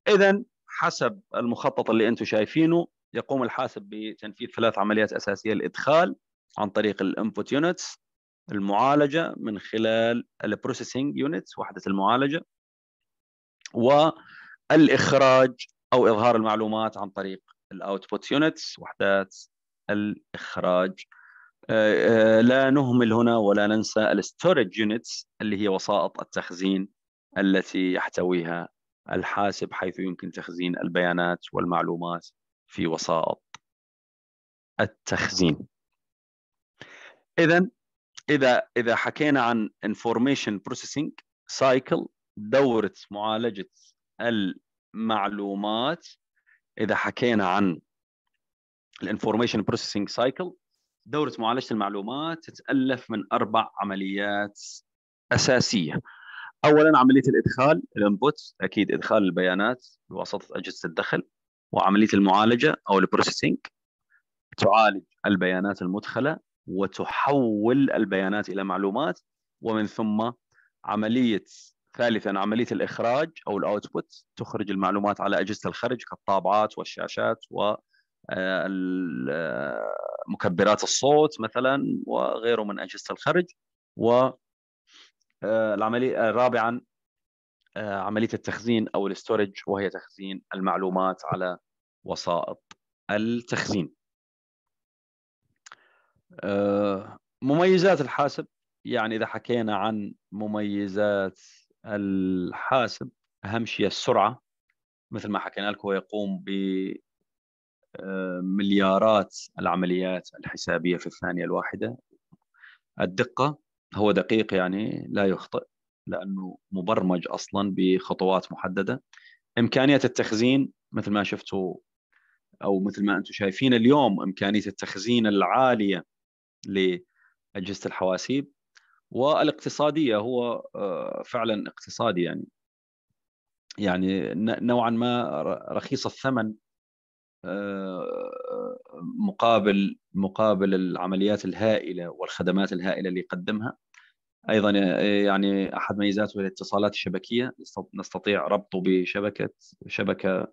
اذا حسب المخطط اللي انتم شايفينه يقوم الحاسب بتنفيذ ثلاث عمليات اساسيه الادخال عن طريق الانبوت يونتس المعالجه من خلال البروسيسنج يونتس وحده المعالجه والاخراج او اظهار المعلومات عن طريق الاوتبوت يونتس وحدات الاخراج آه، آه، لا نهمل هنا ولا ننسى الستورج يونتس اللي هي وسائط التخزين التي يحتويها الحاسب حيث يمكن تخزين البيانات والمعلومات في وسائط التخزين اذا اذا اذا حكينا عن information processing cycle دوره معالجه المعلومات اذا حكينا عن الانفورميشن بروسيسنج سايكل دوره معالجه المعلومات تتالف من اربع عمليات اساسيه اولا عمليه الادخال الانبوت اكيد ادخال البيانات بواسطه اجهزه الدخل وعمليه المعالجه او البروسيسنج تعالج البيانات المدخله وتحول البيانات الى معلومات ومن ثم عمليه ثالثا عمليه الاخراج او الاوتبوت تخرج المعلومات على اجهزه الخرج كالطابعات والشاشات و آه، آه، مكبرات الصوت مثلا وغيره من اجهزه الخرج و آه، العمليه آه، رابعا آه، عمليه التخزين او الاستورج وهي تخزين المعلومات على وسائط التخزين مميزات الحاسب يعني اذا حكينا عن مميزات الحاسب اهم شيء السرعه مثل ما حكينا لكم هو يقوم ب مليارات العمليات الحسابيه في الثانيه الواحده الدقه هو دقيق يعني لا يخطئ لانه مبرمج اصلا بخطوات محدده امكانيه التخزين مثل ما شفتوا او مثل ما انتم شايفين اليوم امكانيه التخزين العاليه لاجهزه الحواسيب والاقتصاديه هو آه، فعلا اقتصادي يعني يعني نوعا ما رخيص الثمن آه، مقابل مقابل العمليات الهائله والخدمات الهائله اللي يقدمها ايضا آه، يعني احد ميزاته الاتصالات الشبكيه نستطيع ربطه بشبكه شبكه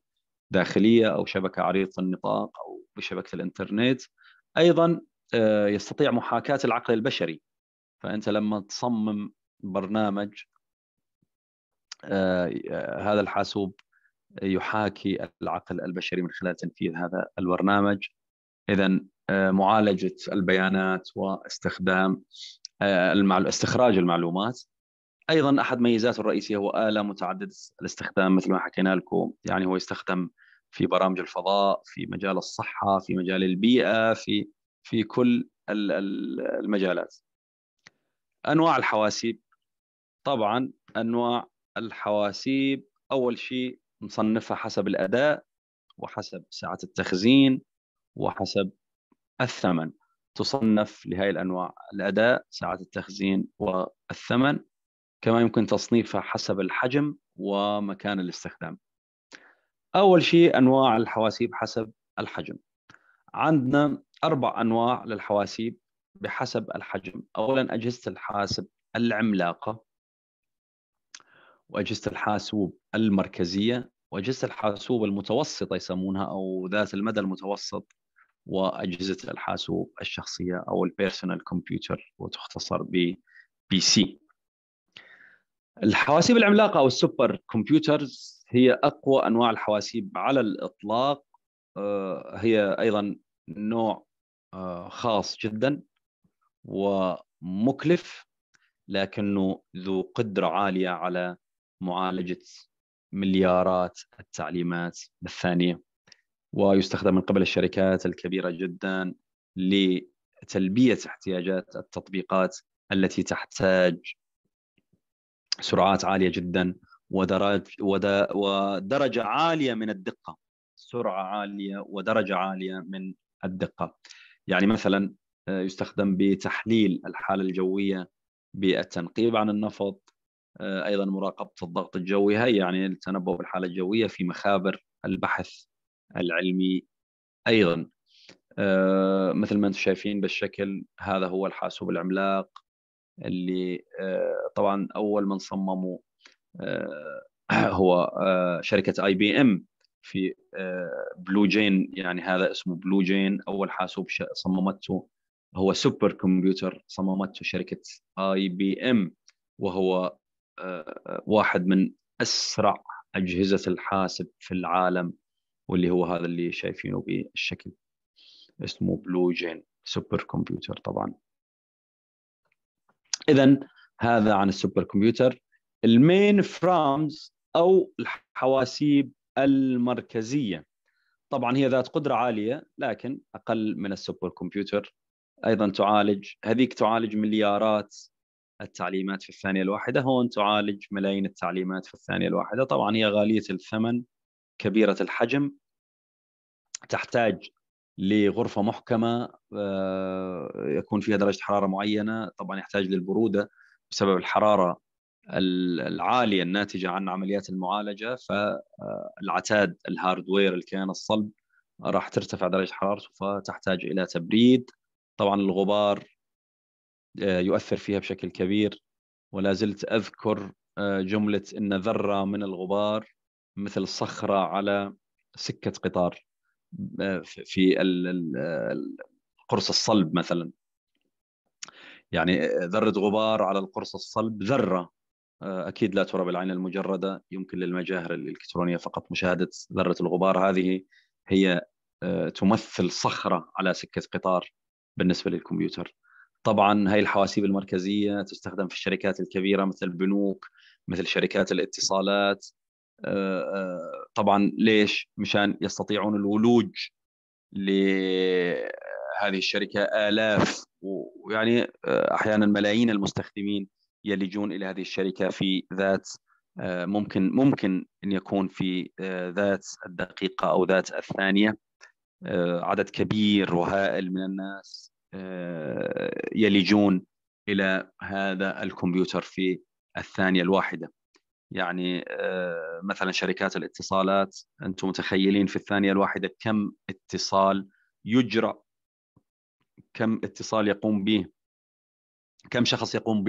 داخليه او شبكه عريضه النطاق او بشبكه الانترنت ايضا آه، يستطيع محاكاه العقل البشري فانت لما تصمم برنامج هذا الحاسوب يحاكي العقل البشري من خلال تنفيذ هذا البرنامج اذا آه، معالجه البيانات واستخدام آه، استخراج المعلومات ايضا احد ميزاته الرئيسيه هو اله متعدده الاستخدام مثل ما حكينا لكم يعني هو يستخدم في برامج الفضاء في مجال الصحه في مجال البيئه في في كل المجالات انواع الحواسيب طبعا انواع الحواسيب اول شيء نصنفها حسب الاداء وحسب ساعه التخزين وحسب الثمن تصنف لهذه الانواع الاداء ساعه التخزين والثمن كما يمكن تصنيفها حسب الحجم ومكان الاستخدام اول شيء انواع الحواسيب حسب الحجم عندنا اربع انواع للحواسيب بحسب الحجم اولا اجهزه الحاسب العملاقه واجهزه الحاسوب المركزيه واجهزه الحاسوب المتوسطه يسمونها او ذات المدى المتوسط واجهزه الحاسوب الشخصيه او البيرسونال كمبيوتر وتختصر ب بي سي. الحواسيب العملاقه او السوبر كمبيوترز هي اقوى انواع الحواسيب على الاطلاق آه، هي ايضا نوع آه، خاص جدا ومكلف لكنه ذو قدره عاليه على معالجه مليارات التعليمات بالثانيه ويستخدم من قبل الشركات الكبيره جدا لتلبيه احتياجات التطبيقات التي تحتاج سرعات عاليه جدا ودرج ودرجه عاليه من الدقه سرعه عاليه ودرجه عاليه من الدقه يعني مثلا آه، يستخدم بتحليل الحاله الجويه بالتنقيب عن النفط آه، ايضا مراقبه الضغط الجوي هي يعني التنبؤ بالحاله الجويه في مخابر البحث العلمي ايضا آه، مثل ما انتم شايفين بالشكل هذا هو الحاسوب العملاق اللي آه، طبعا اول من صممه هو شركه اي بي ام في بلو جين يعني هذا اسمه بلو جين اول حاسوب صممته هو سوبر كمبيوتر صممته شركه اي بي ام وهو واحد من اسرع اجهزه الحاسب في العالم واللي هو هذا اللي شايفينه بالشكل اسمه بلو جين سوبر كمبيوتر طبعا اذا هذا عن السوبر كمبيوتر المين فرامز او الحواسيب المركزيه طبعا هي ذات قدره عاليه لكن اقل من السوبر كمبيوتر ايضا تعالج هذيك تعالج مليارات التعليمات في الثانية الواحدة هون تعالج ملايين التعليمات في الثانية الواحدة طبعا هي غالية الثمن كبيرة الحجم تحتاج لغرفة محكمة آه، يكون فيها درجة حرارة معينة طبعا يحتاج للبرودة بسبب الحرارة العالية الناتجة عن عمليات المعالجة فالعتاد آه، الهاردوير الكيان الصلب راح ترتفع درجة حرارته فتحتاج إلى تبريد طبعا الغبار آه، يؤثر فيها بشكل كبير ولا زلت اذكر آه، جمله ان ذره من الغبار مثل صخره على سكه قطار آه، في القرص الصلب مثلا يعني ذره غبار على القرص الصلب ذره اكيد لا ترى بالعين المجرده يمكن للمجاهر الالكترونيه فقط مشاهده ذره الغبار هذه هي تمثل صخره على سكه قطار بالنسبه للكمبيوتر طبعا هاي الحواسيب المركزيه تستخدم في الشركات الكبيره مثل البنوك مثل شركات الاتصالات آه، آه، طبعا ليش مشان يستطيعون الولوج لهذه الشركه الاف ويعني آه، احيانا ملايين المستخدمين يلجون الى هذه الشركه في ذات ممكن ممكن ان يكون في ذات الدقيقه او ذات الثانيه عدد كبير وهائل من الناس آه، يلجون الى هذا الكمبيوتر في الثانيه الواحده يعني آه، مثلا شركات الاتصالات انتم متخيلين في الثانيه الواحده كم اتصال يجرى كم اتصال يقوم به كم شخص يقوم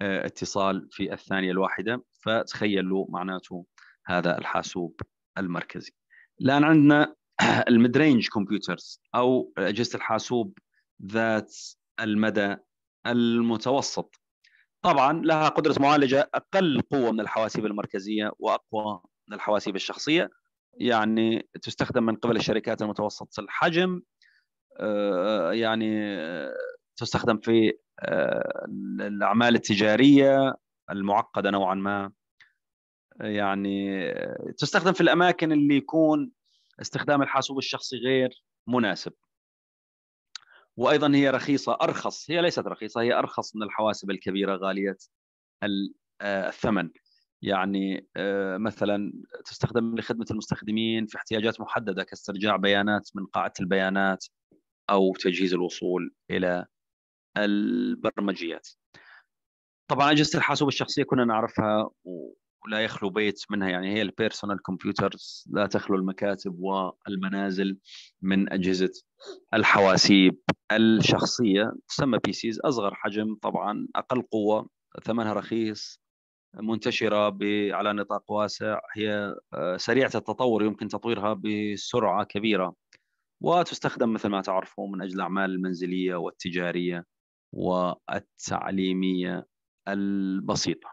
باتصال آه، في الثانيه الواحده فتخيلوا معناته هذا الحاسوب المركزي الان عندنا المدرينج كمبيوترز او اجهزه الحاسوب ذات المدى المتوسط طبعا لها قدرة معالجة أقل قوة من الحواسيب المركزية وأقوى من الحواسيب الشخصية يعني تستخدم من قبل الشركات المتوسطة الحجم آه، يعني تستخدم في آه، الأعمال التجارية المعقدة نوعا ما يعني تستخدم في الأماكن اللي يكون استخدام الحاسوب الشخصي غير مناسب وايضا هي رخيصه ارخص هي ليست رخيصه هي ارخص من الحواسب الكبيره غاليه آه، الثمن يعني آه، مثلا تستخدم لخدمه المستخدمين في احتياجات محدده كاسترجاع بيانات من قاعده البيانات او تجهيز الوصول الى البرمجيات. طبعا اجهزه الحاسوب الشخصيه كنا نعرفها ولا يخلو بيت منها يعني هي البيرسونال كمبيوترز لا تخلو المكاتب والمنازل من اجهزه الحواسيب الشخصيه تسمى بي سيز اصغر حجم طبعا اقل قوه ثمنها رخيص منتشره على نطاق واسع هي آه، سريعه التطور يمكن تطويرها بسرعه كبيره وتستخدم مثل ما تعرفوا من اجل الاعمال المنزليه والتجاريه والتعليميه البسيطه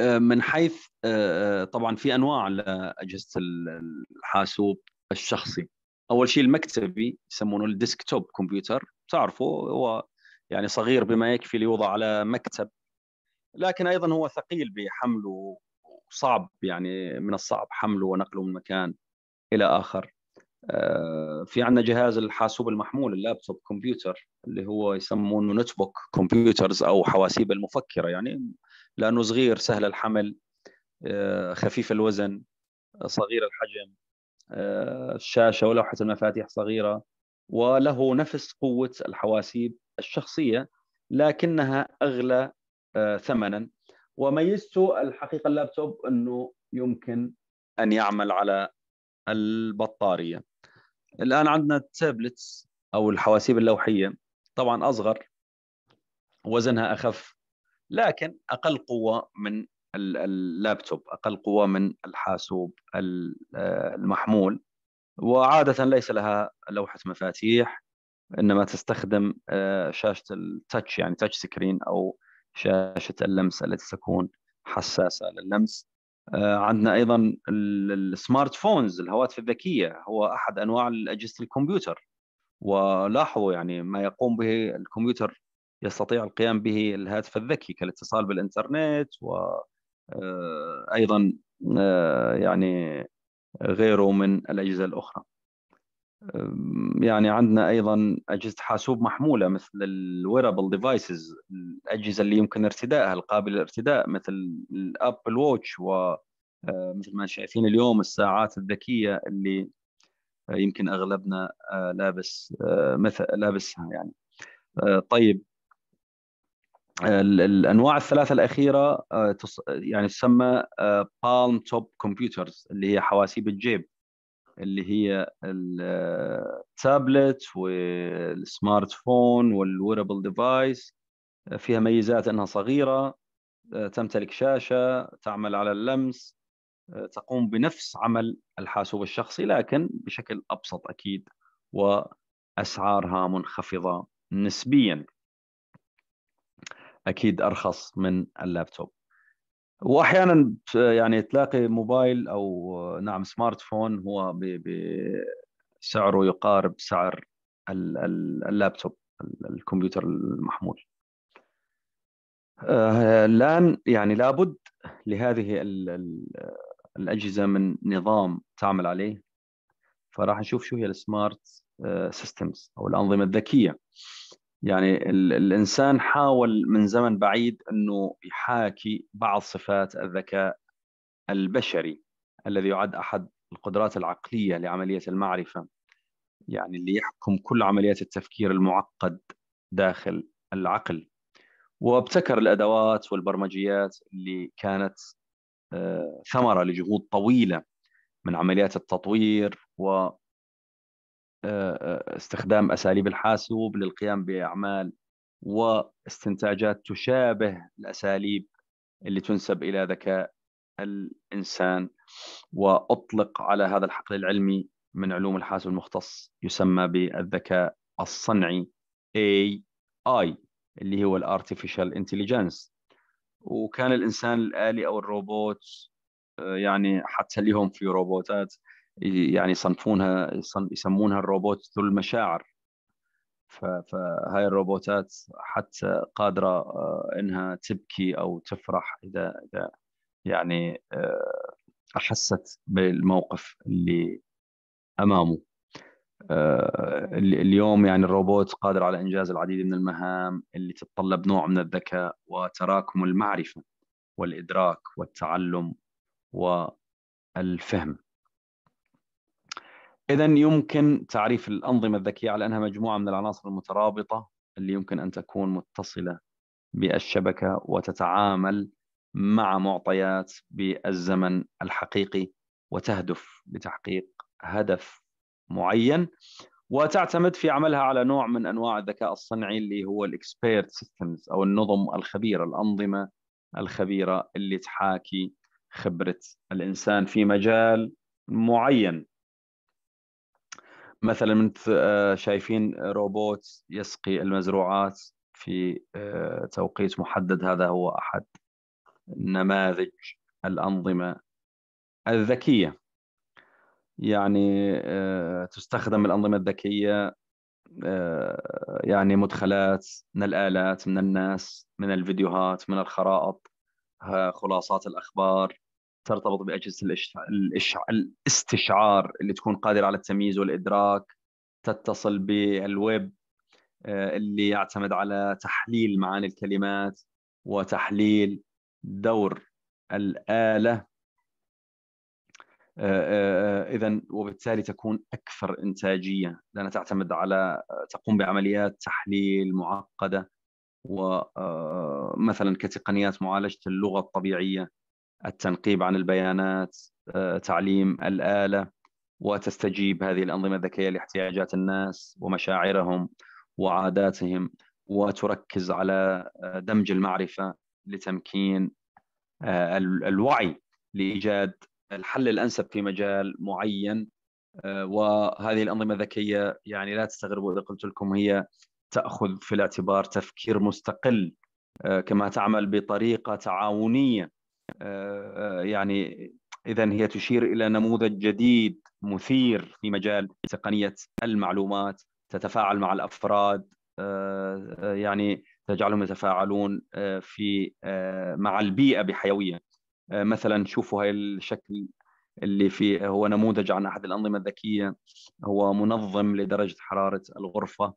آه، من حيث آه، آه، طبعا في انواع لاجهزه الحاسوب الشخصي اول شيء المكتبي يسمونه الديسكتوب كمبيوتر تعرفه هو يعني صغير بما يكفي ليوضع على مكتب لكن ايضا هو ثقيل بحمله وصعب يعني من الصعب حمله ونقله من مكان الى اخر في عندنا جهاز الحاسوب المحمول اللابتوب كمبيوتر اللي هو يسمونه نوت بوك كمبيوترز او حواسيب المفكره يعني لانه صغير سهل الحمل آه، خفيف الوزن صغير الحجم آه، الشاشه ولوحه المفاتيح صغيره وله نفس قوه الحواسيب الشخصيه لكنها اغلى آه، ثمنا وميزته الحقيقه اللابتوب انه يمكن ان يعمل على البطاريه الان عندنا التابلتس او الحواسيب اللوحيه طبعا اصغر وزنها اخف لكن اقل قوه من اللابتوب اقل قوه من الحاسوب المحمول وعاده ليس لها لوحه مفاتيح انما تستخدم آه، شاشه التاتش يعني تاتش سكرين او شاشه اللمس التي تكون حساسه للمس آه، عندنا ايضا السمارت فونز الهواتف الذكيه هو احد انواع اجهزه الكمبيوتر ولاحظوا يعني ما يقوم به الكمبيوتر يستطيع القيام به الهاتف الذكي كالاتصال بالإنترنت وأيضا آه، آه، يعني غيره من الأجهزة الأخرى يعني عندنا ايضا اجهزه حاسوب محموله مثل الويرابل ديفايسز الاجهزه اللي يمكن ارتدائها القابله للارتداء مثل الابل ووتش ومثل آه، ما شايفين اليوم الساعات الذكيه اللي يمكن اغلبنا لابس لابسها يعني طيب الانواع الثلاثه الاخيره آه، يعني تسمى بالم توب كمبيوترز اللي هي حواسيب الجيب اللي هي التابلت والسمارت فون والويربل ديفايس فيها ميزات انها صغيره آه، تمتلك شاشه تعمل على اللمس آه، تقوم بنفس عمل الحاسوب الشخصي لكن بشكل ابسط اكيد واسعارها منخفضه نسبيا اكيد ارخص من اللابتوب واحيانا يعني تلاقي موبايل او نعم سمارت فون هو بسعره يقارب سعر اللابتوب الكمبيوتر المحمول آه، الان يعني لابد لهذه الاجهزه من نظام تعمل عليه فراح نشوف شو هي السمارت سيستمز آه، او الانظمه الذكيه يعني ال الإنسان حاول من زمن بعيد أنه يحاكي بعض صفات الذكاء البشري الذي يعد أحد القدرات العقلية لعملية المعرفة يعني اللي يحكم كل عمليات التفكير المعقد داخل العقل وابتكر الأدوات والبرمجيات اللي كانت آه، ثمرة لجهود طويلة من عمليات التطوير و آه، آه، استخدام أساليب الحاسوب للقيام بأعمال واستنتاجات تشابه الأساليب اللي تنسب إلى ذكاء الإنسان وأطلق على هذا الحقل العلمي من علوم الحاسوب المختص يسمى بالذكاء الصنعي AI اللي هو الارتفيشال انتليجنس وكان الانسان الالي او الروبوت آه، يعني حتى اليوم في روبوتات يعني يصنفونها يسمونها الروبوت ذو المشاعر فهاي الروبوتات حتى قادرة آه، إنها تبكي أو تفرح إذا إذا يعني آه، أحست بالموقف اللي أمامه آه، اليوم يعني الروبوت قادر على إنجاز العديد من المهام اللي تتطلب نوع من الذكاء وتراكم المعرفة والإدراك والتعلم والفهم إذا يمكن تعريف الأنظمة الذكية على أنها مجموعة من العناصر المترابطة اللي يمكن أن تكون متصلة بالشبكة وتتعامل مع معطيات بالزمن الحقيقي وتهدف لتحقيق هدف معين وتعتمد في عملها على نوع من انواع الذكاء الصنعي اللي هو الاكسبيرت سيستمز او النظم الخبيره الانظمه الخبيره اللي تحاكي خبره الانسان في مجال معين مثلا من آه، شايفين روبوت يسقي المزروعات في آه، توقيت محدد هذا هو احد نماذج الانظمه الذكيه يعني آه، تستخدم الانظمه الذكيه يعني مدخلات من الالات من الناس من الفيديوهات من الخرائط خلاصات الاخبار ترتبط باجهزه الاشع... الاشع... الاستشعار اللي تكون قادره على التمييز والادراك تتصل بالويب آه، اللي يعتمد على تحليل معاني الكلمات وتحليل دور الاله آه، آه، اذا وبالتالي تكون اكثر انتاجيه لانها تعتمد على تقوم بعمليات تحليل معقده ومثلا كتقنيات معالجه اللغه الطبيعيه التنقيب عن البيانات آه، تعليم الآلة وتستجيب هذه الأنظمة الذكية لاحتياجات الناس ومشاعرهم وعاداتهم وتركز على آه، دمج المعرفة لتمكين آه، الوعي لإيجاد الحل الأنسب في مجال معين وهذه الأنظمة الذكية يعني لا تستغربوا إذا قلت لكم هي تأخذ في الاعتبار تفكير مستقل كما تعمل بطريقة تعاونية آه، آه، يعني إذا هي تشير إلى نموذج جديد مثير في مجال تقنية المعلومات تتفاعل مع الأفراد آه، يعني تجعلهم يتفاعلون في مع البيئة بحيوية مثلا شوفوا هاي الشكل اللي في هو نموذج عن أحد الأنظمة الذكية هو منظم لدرجة حرارة الغرفة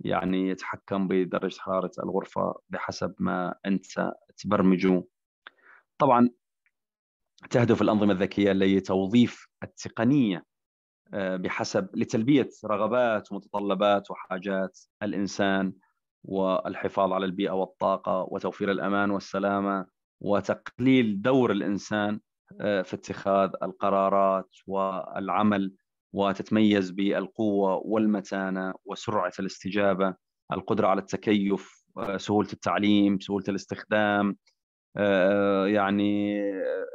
يعني يتحكم بدرجة حرارة الغرفة بحسب ما أنت تبرمجه طبعا تهدف الأنظمة الذكية لتوظيف التقنية آه، بحسب لتلبية رغبات ومتطلبات وحاجات الإنسان والحفاظ على البيئة والطاقة وتوفير الأمان والسلامة وتقليل دور الإنسان آه، في اتخاذ القرارات والعمل وتتميز بالقوة والمتانة وسرعة الاستجابة القدرة على التكيف آه، سهولة التعليم سهولة الاستخدام آه، يعني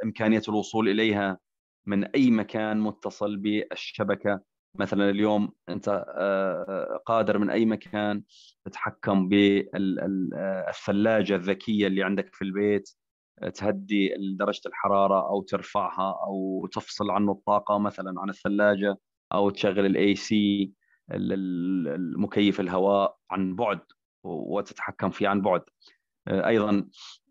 إمكانية الوصول إليها من أي مكان متصل بالشبكة مثلا اليوم أنت آه، قادر من أي مكان تتحكم بالثلاجة آه، الذكية اللي عندك في البيت تهدي درجة الحرارة أو ترفعها أو تفصل عنه الطاقة مثلا عن الثلاجة أو تشغل الاي سي المكيف الهواء عن بعد وتتحكم فيه عن بعد آه، ايضا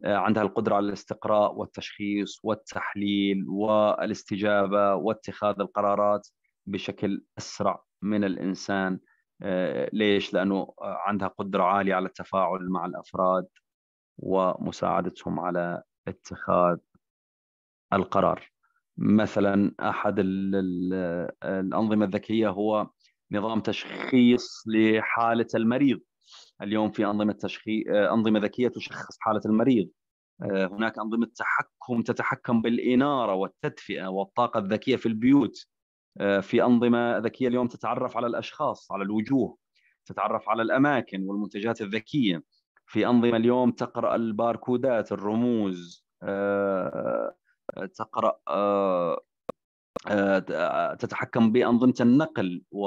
آه، عندها القدره على الاستقراء والتشخيص والتحليل والاستجابه واتخاذ القرارات بشكل اسرع من الانسان آه، ليش؟ لانه عندها قدره عاليه على التفاعل مع الافراد ومساعدتهم على اتخاذ القرار. مثلا احد الانظمه الذكيه هو نظام تشخيص لحاله المريض اليوم في أنظمة تشخيص آه، أنظمة ذكية تشخص حالة المريض آه، هناك أنظمة تحكم تتحكم بالإنارة والتدفئة والطاقة الذكية في البيوت آه، في أنظمة ذكية اليوم تتعرف على الأشخاص على الوجوه تتعرف على الأماكن والمنتجات الذكية في أنظمة اليوم تقرأ الباركودات الرموز تقرأ تتحكم بأنظمة النقل و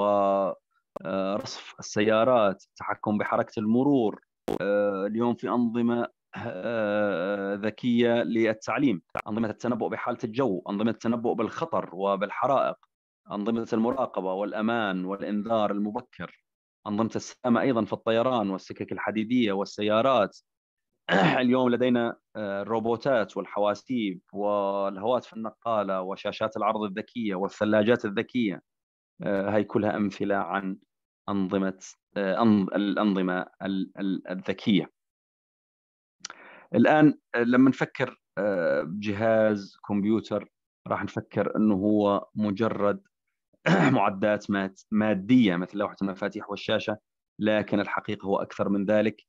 آه، رصف السيارات التحكم بحركه المرور آه، اليوم في انظمه آه، ذكيه للتعليم انظمه التنبؤ بحاله الجو انظمه التنبؤ بالخطر وبالحرائق انظمه المراقبه والامان والانذار المبكر انظمه السلامه ايضا في الطيران والسكك الحديديه والسيارات اليوم لدينا الروبوتات والحواسيب والهواتف النقاله وشاشات العرض الذكيه والثلاجات الذكيه آه، هاي كلها أمثلة عن أنظمة آه، الأنظمة الذكية الآن آه، لما نفكر بجهاز كمبيوتر راح نفكر أنه هو مجرد معدات مادية مثل لوحة المفاتيح والشاشة لكن الحقيقة هو أكثر من ذلك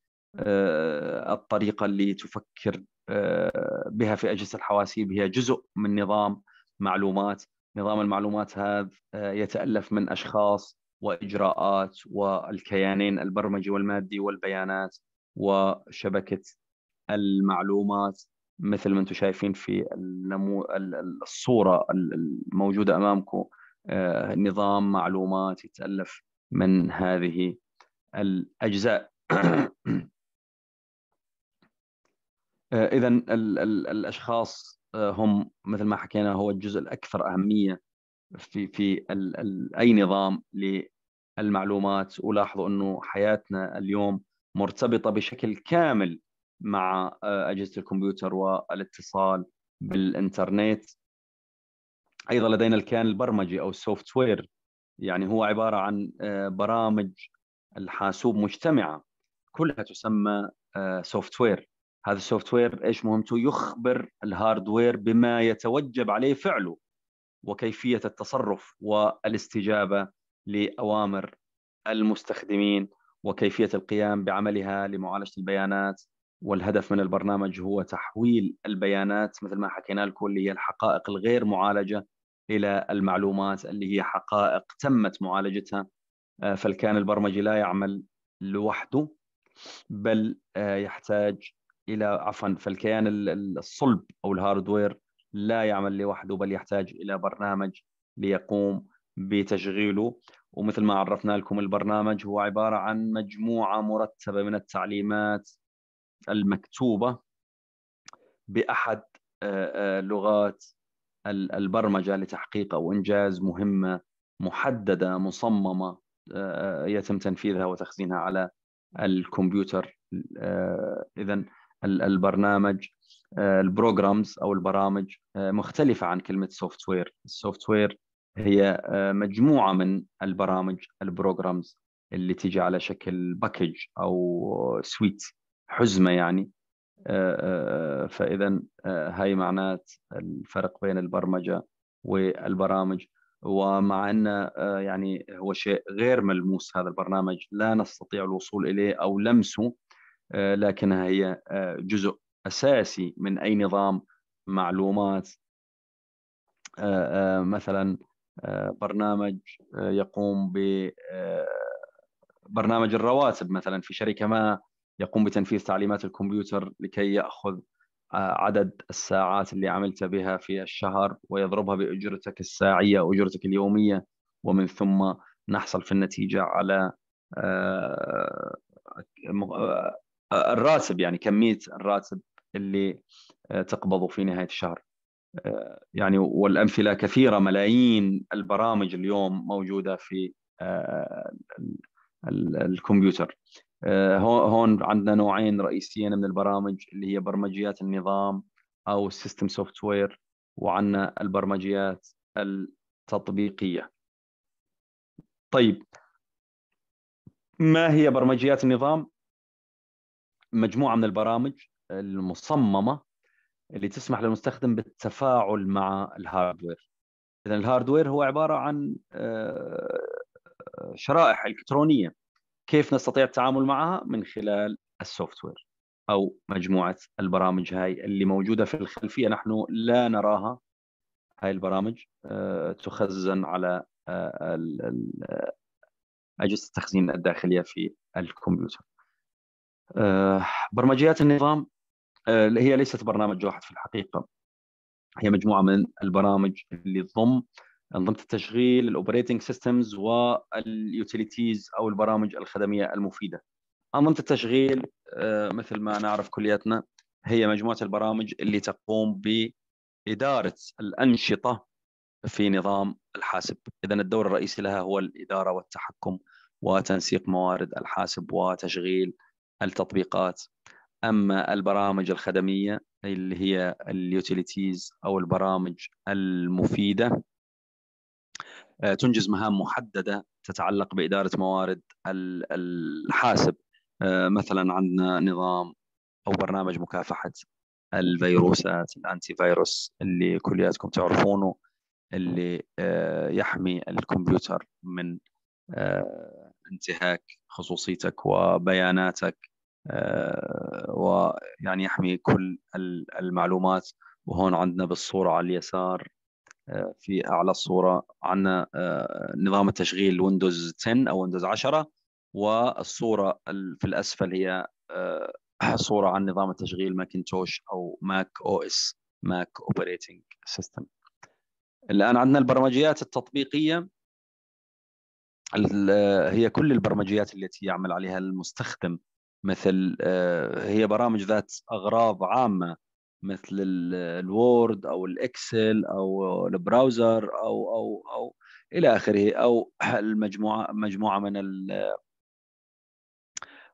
الطريقة اللي تفكر بها في أجهزة الحواسيب هي جزء من نظام معلومات نظام المعلومات هذا آه، يتالف من اشخاص واجراءات والكيانين البرمجي والمادي والبيانات وشبكه المعلومات مثل ما انتم شايفين في النمو الصوره الموجوده امامكم آه، نظام معلومات يتالف من هذه الاجزاء آه، اذا الاشخاص آه، هم مثل ما حكينا هو الجزء الاكثر اهميه في في الـ الـ اي نظام للمعلومات ولاحظوا انه حياتنا اليوم مرتبطه بشكل كامل مع آه، اجهزه الكمبيوتر والاتصال بالانترنت ايضا لدينا الكيان البرمجي او السوفت وير يعني هو عباره عن آه، برامج الحاسوب مجتمعه كلها تسمى سوفت وير هذا السوفت وير ايش مهمته؟ يخبر الهاردوير بما يتوجب عليه فعله وكيفيه التصرف والاستجابه لاوامر المستخدمين وكيفيه القيام بعملها لمعالجه البيانات والهدف من البرنامج هو تحويل البيانات مثل ما حكينا لكم اللي هي الحقائق الغير معالجه الى المعلومات اللي هي حقائق تمت معالجتها آه، فالكان البرمجي لا يعمل لوحده بل آه، يحتاج الى عفوا فالكيان الصلب او الهاردوير لا يعمل لوحده بل يحتاج الى برنامج ليقوم بتشغيله ومثل ما عرفنا لكم البرنامج هو عباره عن مجموعه مرتبه من التعليمات المكتوبه باحد لغات البرمجه لتحقيق او انجاز مهمه محدده مصممه يتم تنفيذها وتخزينها على الكمبيوتر اذا البرنامج آه، البروجرامز او البرامج آه، مختلفه عن كلمه سوفت وير السوفت وير هي آه، مجموعه من البرامج البروجرامز اللي تيجي على شكل باكج او سويت حزمه يعني فاذا هاي معنات الفرق بين البرمجه والبرامج ومع انه يعني هو شيء غير ملموس هذا البرنامج لا نستطيع الوصول اليه او لمسه آه، لكنها هي آه، جزء اساسي من اي نظام معلومات آه، مثلا برنامج يقوم ب برنامج الرواتب مثلا في شركه ما يقوم بتنفيذ تعليمات الكمبيوتر لكي ياخذ عدد الساعات اللي عملت بها في الشهر ويضربها باجرتك الساعيه او اجرتك اليوميه ومن ثم نحصل في النتيجه على الراتب يعني كميه الراتب اللي آه، تقبضه في نهايه الشهر آه، يعني والامثله كثيره ملايين البرامج اليوم موجوده في آه، الكمبيوتر هون عندنا نوعين رئيسيين من البرامج اللي هي برمجيات النظام او السيستم سوفت وير وعندنا البرمجيات التطبيقيه طيب ما هي برمجيات النظام مجموعه من البرامج المصممه اللي تسمح للمستخدم بالتفاعل مع الهاردوير اذا الهاردوير هو عباره عن آه، شرائح الكترونيه كيف نستطيع التعامل معها من خلال السوفت وير او مجموعه البرامج هاي اللي موجوده في الخلفيه نحن لا نراها هاي البرامج آه، تخزن على آه، اجهزه التخزين الداخليه في الكمبيوتر آه، برمجيات النظام آه، هي ليست برنامج واحد في الحقيقه هي مجموعه من البرامج اللي تضم انظمه التشغيل الاوبريتنج سيستمز واليوتيليتيز او البرامج الخدميه المفيده انظمه التشغيل آه، مثل ما نعرف كليتنا هي مجموعه البرامج اللي تقوم باداره الانشطه في نظام الحاسب اذا الدور الرئيسي لها هو الاداره والتحكم وتنسيق موارد الحاسب وتشغيل التطبيقات أما البرامج الخدمية اللي هي اليوتيليتيز أو البرامج المفيدة آه، تنجز مهام محددة تتعلق بإدارة موارد الحاسب آه، مثلا عندنا نظام أو برنامج مكافحة الفيروسات الأنتي فيروس اللي كلياتكم تعرفونه اللي آه، يحمي الكمبيوتر من انتهاك خصوصيتك وبياناتك آه، ويعني يحمي كل المعلومات وهون عندنا بالصورة على اليسار آه، في أعلى الصورة عندنا آه، نظام التشغيل ويندوز 10 أو ويندوز 10 والصورة في الأسفل هي صورة عن نظام التشغيل ماكنتوش أو ماك أو إس ماك أوبريتنج سيستم الآن عندنا البرمجيات التطبيقية هي كل البرمجيات التي يعمل عليها المستخدم مثل آه، هي برامج ذات اغراض عامه مثل الوورد او الاكسل او البراوزر او او او الى اخره او المجموعه مجموعه من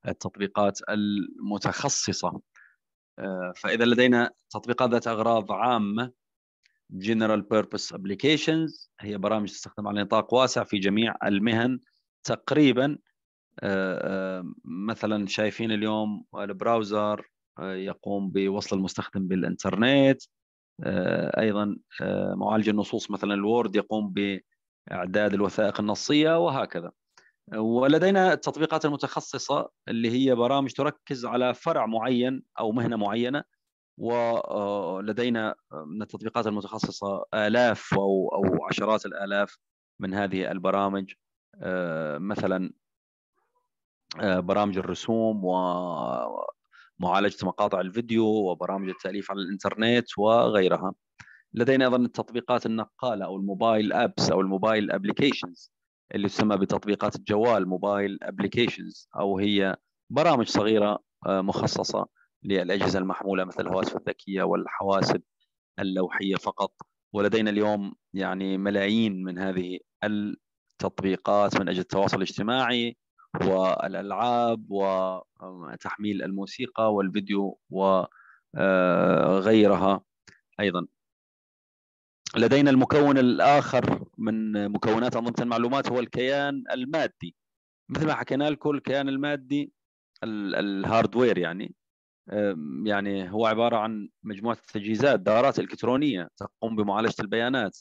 التطبيقات المتخصصه آه، فاذا لدينا تطبيقات ذات اغراض عامه General Purpose Applications هي برامج تستخدم على نطاق واسع في جميع المهن تقريبا آه، آه، مثلا شايفين اليوم البراوزر آه، يقوم بوصل المستخدم بالإنترنت أيضا معالج النصوص مثلا الوورد يقوم بإعداد الوثائق النصية وهكذا ولدينا التطبيقات المتخصصة اللي هي برامج تركز على فرع معين أو مهنة معينة ولدينا من التطبيقات المتخصصه الاف او او عشرات الالاف من هذه البرامج آه، مثلا آه، برامج الرسوم ومعالجه مقاطع الفيديو وبرامج التاليف على الانترنت وغيرها. لدينا ايضا التطبيقات النقاله او الموبايل ابس او الموبايل أبليكيشنز اللي تسمى بتطبيقات الجوال موبايل أبليكيشنز او هي برامج صغيره آه، مخصصه للأجهزة المحمولة مثل الهواتف الذكية والحواسب اللوحية فقط ولدينا اليوم يعني ملايين من هذه التطبيقات من أجل التواصل الاجتماعي والألعاب وتحميل الموسيقى والفيديو وغيرها أيضا لدينا المكون الآخر من مكونات أنظمة المعلومات هو الكيان المادي مثل ما حكينا لكم الكيان المادي الهاردوير يعني يعني هو عباره عن مجموعه تجهيزات دارات الكترونيه تقوم بمعالجه البيانات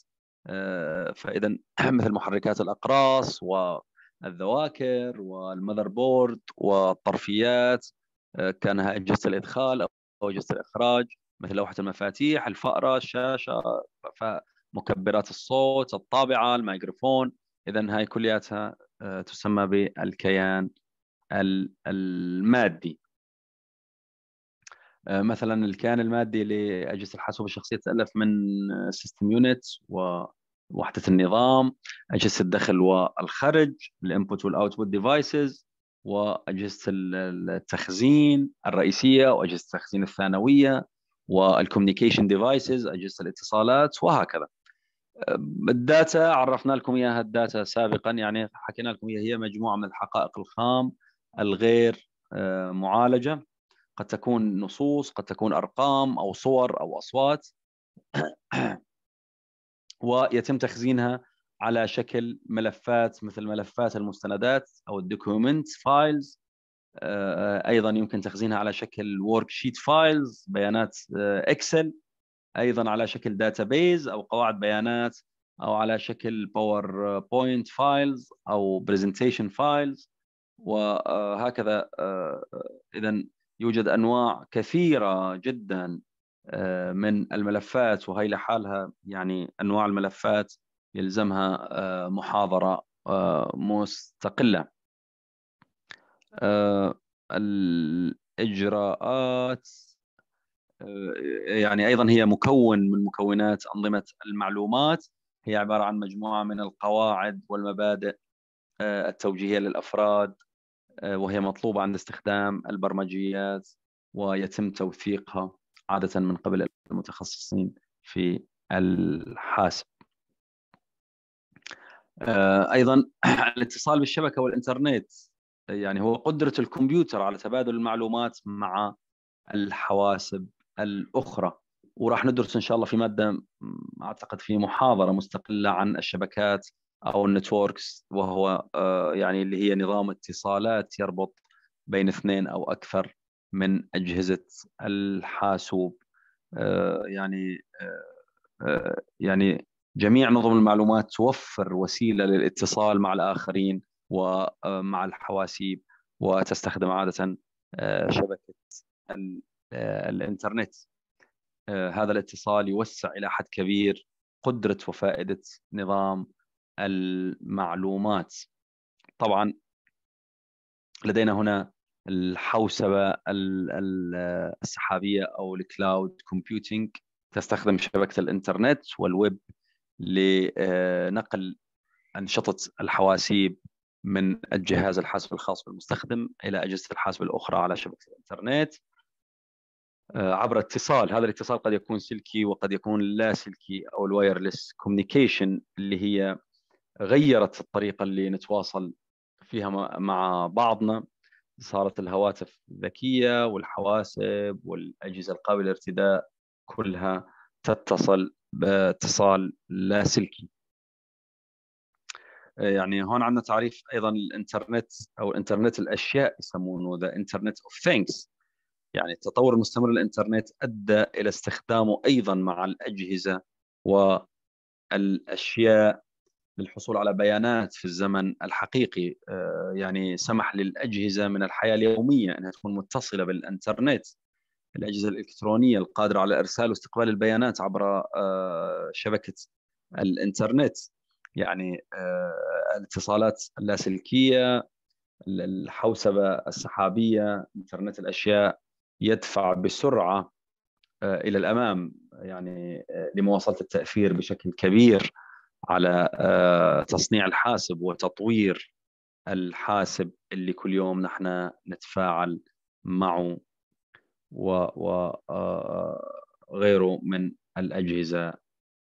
أه، فاذا مثل محركات الاقراص والذواكر والمذر بورد والطرفيات أه، كانها اجهزه الادخال او اجهزه الاخراج مثل لوحه المفاتيح الفاره الشاشه مكبرات الصوت الطابعه الميكروفون اذا هاي كلياتها أه، تسمى بالكيان المادي آه، مثلا الكيان المادي لاجهزه الحاسوب الشخصيه تتالف من سيستم يونت ووحده النظام اجهزه الدخل والخرج الانبوت والاوتبوت ديفايسز واجهزه التخزين الرئيسيه واجهزه التخزين الثانويه والكوميونيكيشن ديفايسز اجهزه الاتصالات وهكذا آه، الداتا عرفنا لكم اياها الداتا سابقا يعني حكينا لكم هي مجموعه من الحقائق الخام الغير آه، معالجه قد تكون نصوص قد تكون أرقام أو صور أو أصوات ويتم تخزينها على شكل ملفات مثل ملفات المستندات أو الدوكيومنت فايلز آه، أيضا يمكن تخزينها على شكل ورك شيت فايلز بيانات إكسل آه، أيضا على شكل داتابيز أو قواعد بيانات أو على شكل باوربوينت فايلز أو برزنتيشن فايلز وهكذا آه، اذا يوجد انواع كثيره جدا آه، من الملفات وهي لحالها يعني انواع الملفات يلزمها آه، محاضره آه، مستقله الاجراءات يعني ايضا هي مكون من مكونات انظمه المعلومات هي عباره عن مجموعه من القواعد والمبادئ التوجيهيه للافراد آه، وهي مطلوبة عند استخدام البرمجيات ويتم توثيقها عادة من قبل المتخصصين في الحاسب آه، أيضا الاتصال بالشبكة والإنترنت يعني هو قدرة الكمبيوتر على تبادل المعلومات مع الحواسب الأخرى وراح ندرس إن شاء الله في مادة أعتقد في محاضرة مستقلة عن الشبكات او النتوركس وهو آه، يعني اللي هي نظام اتصالات يربط بين اثنين او اكثر من اجهزه الحاسوب آه، يعني آه، يعني جميع نظم المعلومات توفر وسيله للاتصال مع الاخرين ومع الحواسيب وتستخدم عاده شبكه الانترنت هذا الاتصال يوسع الى حد كبير قدره وفائده نظام المعلومات طبعا لدينا هنا الحوسبة السحابية أو الكلاود كومبيوتينج تستخدم شبكة الإنترنت والويب لنقل آه، أنشطة الحواسيب من الجهاز الحاسب الخاص بالمستخدم إلى أجهزة الحاسب الأخرى على شبكة الإنترنت آه، عبر اتصال هذا الاتصال قد يكون سلكي وقد يكون لا سلكي أو الوايرلس كوميونيكيشن اللي هي غيرت الطريقة اللي نتواصل فيها مع بعضنا صارت الهواتف الذكية والحواسب والأجهزة القابلة للارتداء كلها تتصل باتصال لاسلكي آه، يعني هون عندنا تعريف ايضا الانترنت او انترنت الاشياء يسمونه ذا انترنت اوف ثينكس يعني التطور المستمر للانترنت ادى الى استخدامه ايضا مع الاجهزه والاشياء للحصول على بيانات في الزمن الحقيقي آه، يعني سمح للأجهزة من الحياة اليومية أنها تكون متصلة بالإنترنت الأجهزة الإلكترونية القادرة على إرسال واستقبال البيانات عبر آه، شبكة الإنترنت يعني آه، الاتصالات اللاسلكية الحوسبة السحابية إنترنت الأشياء يدفع بسرعة إلى الأمام يعني لمواصلة التأثير بشكل كبير على آه، تصنيع الحاسب وتطوير الحاسب اللي كل يوم نحن نتفاعل معه وغيره آه، من الأجهزة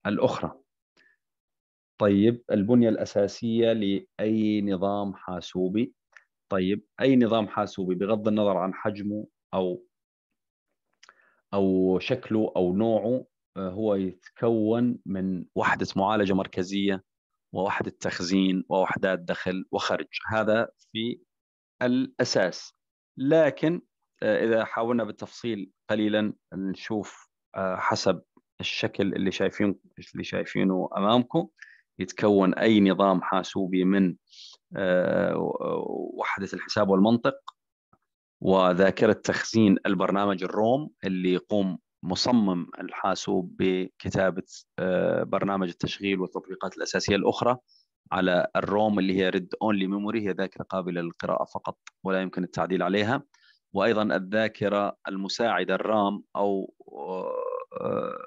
الأخرى طيب البنية الأساسية لأي نظام حاسوبي طيب أي نظام حاسوبي بغض النظر عن حجمه أو أو شكله أو نوعه هو يتكون من وحدة معالجة مركزية ووحدة تخزين ووحدات دخل وخرج هذا في الأساس لكن آه، إذا حاولنا بالتفصيل قليلا نشوف آه، حسب الشكل اللي شايفين اللي شايفينه أمامكم يتكون أي نظام حاسوبي من آه، وحدة الحساب والمنطق وذاكرة تخزين البرنامج الروم اللي يقوم مصمم الحاسوب بكتابة آه، برنامج التشغيل والتطبيقات الأساسية الأخرى على الروم اللي هي ريد اونلي ميموري هي ذاكرة قابلة للقراءة فقط ولا يمكن التعديل عليها وأيضا الذاكرة المساعدة الرام أو آه، آه،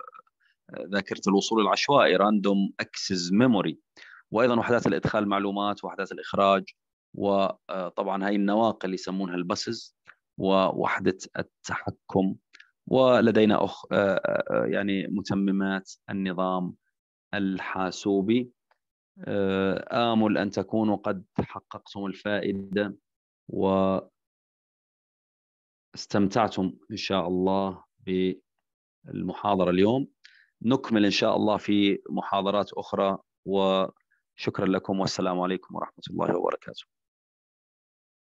ذاكرة الوصول العشوائي راندوم اكسس ميموري وأيضا وحدات الإدخال معلومات وحدات الإخراج وطبعا هاي النواقل اللي يسمونها البسز ووحدة التحكم ولدينا أخ آه، آه، آه، يعني متممات النظام الحاسوبي آمل أن تكونوا قد حققتم الفائدة و استمتعتم إن شاء الله بالمحاضرة اليوم نكمل إن شاء الله في محاضرات أخرى وشكرا لكم والسلام عليكم ورحمة الله وبركاته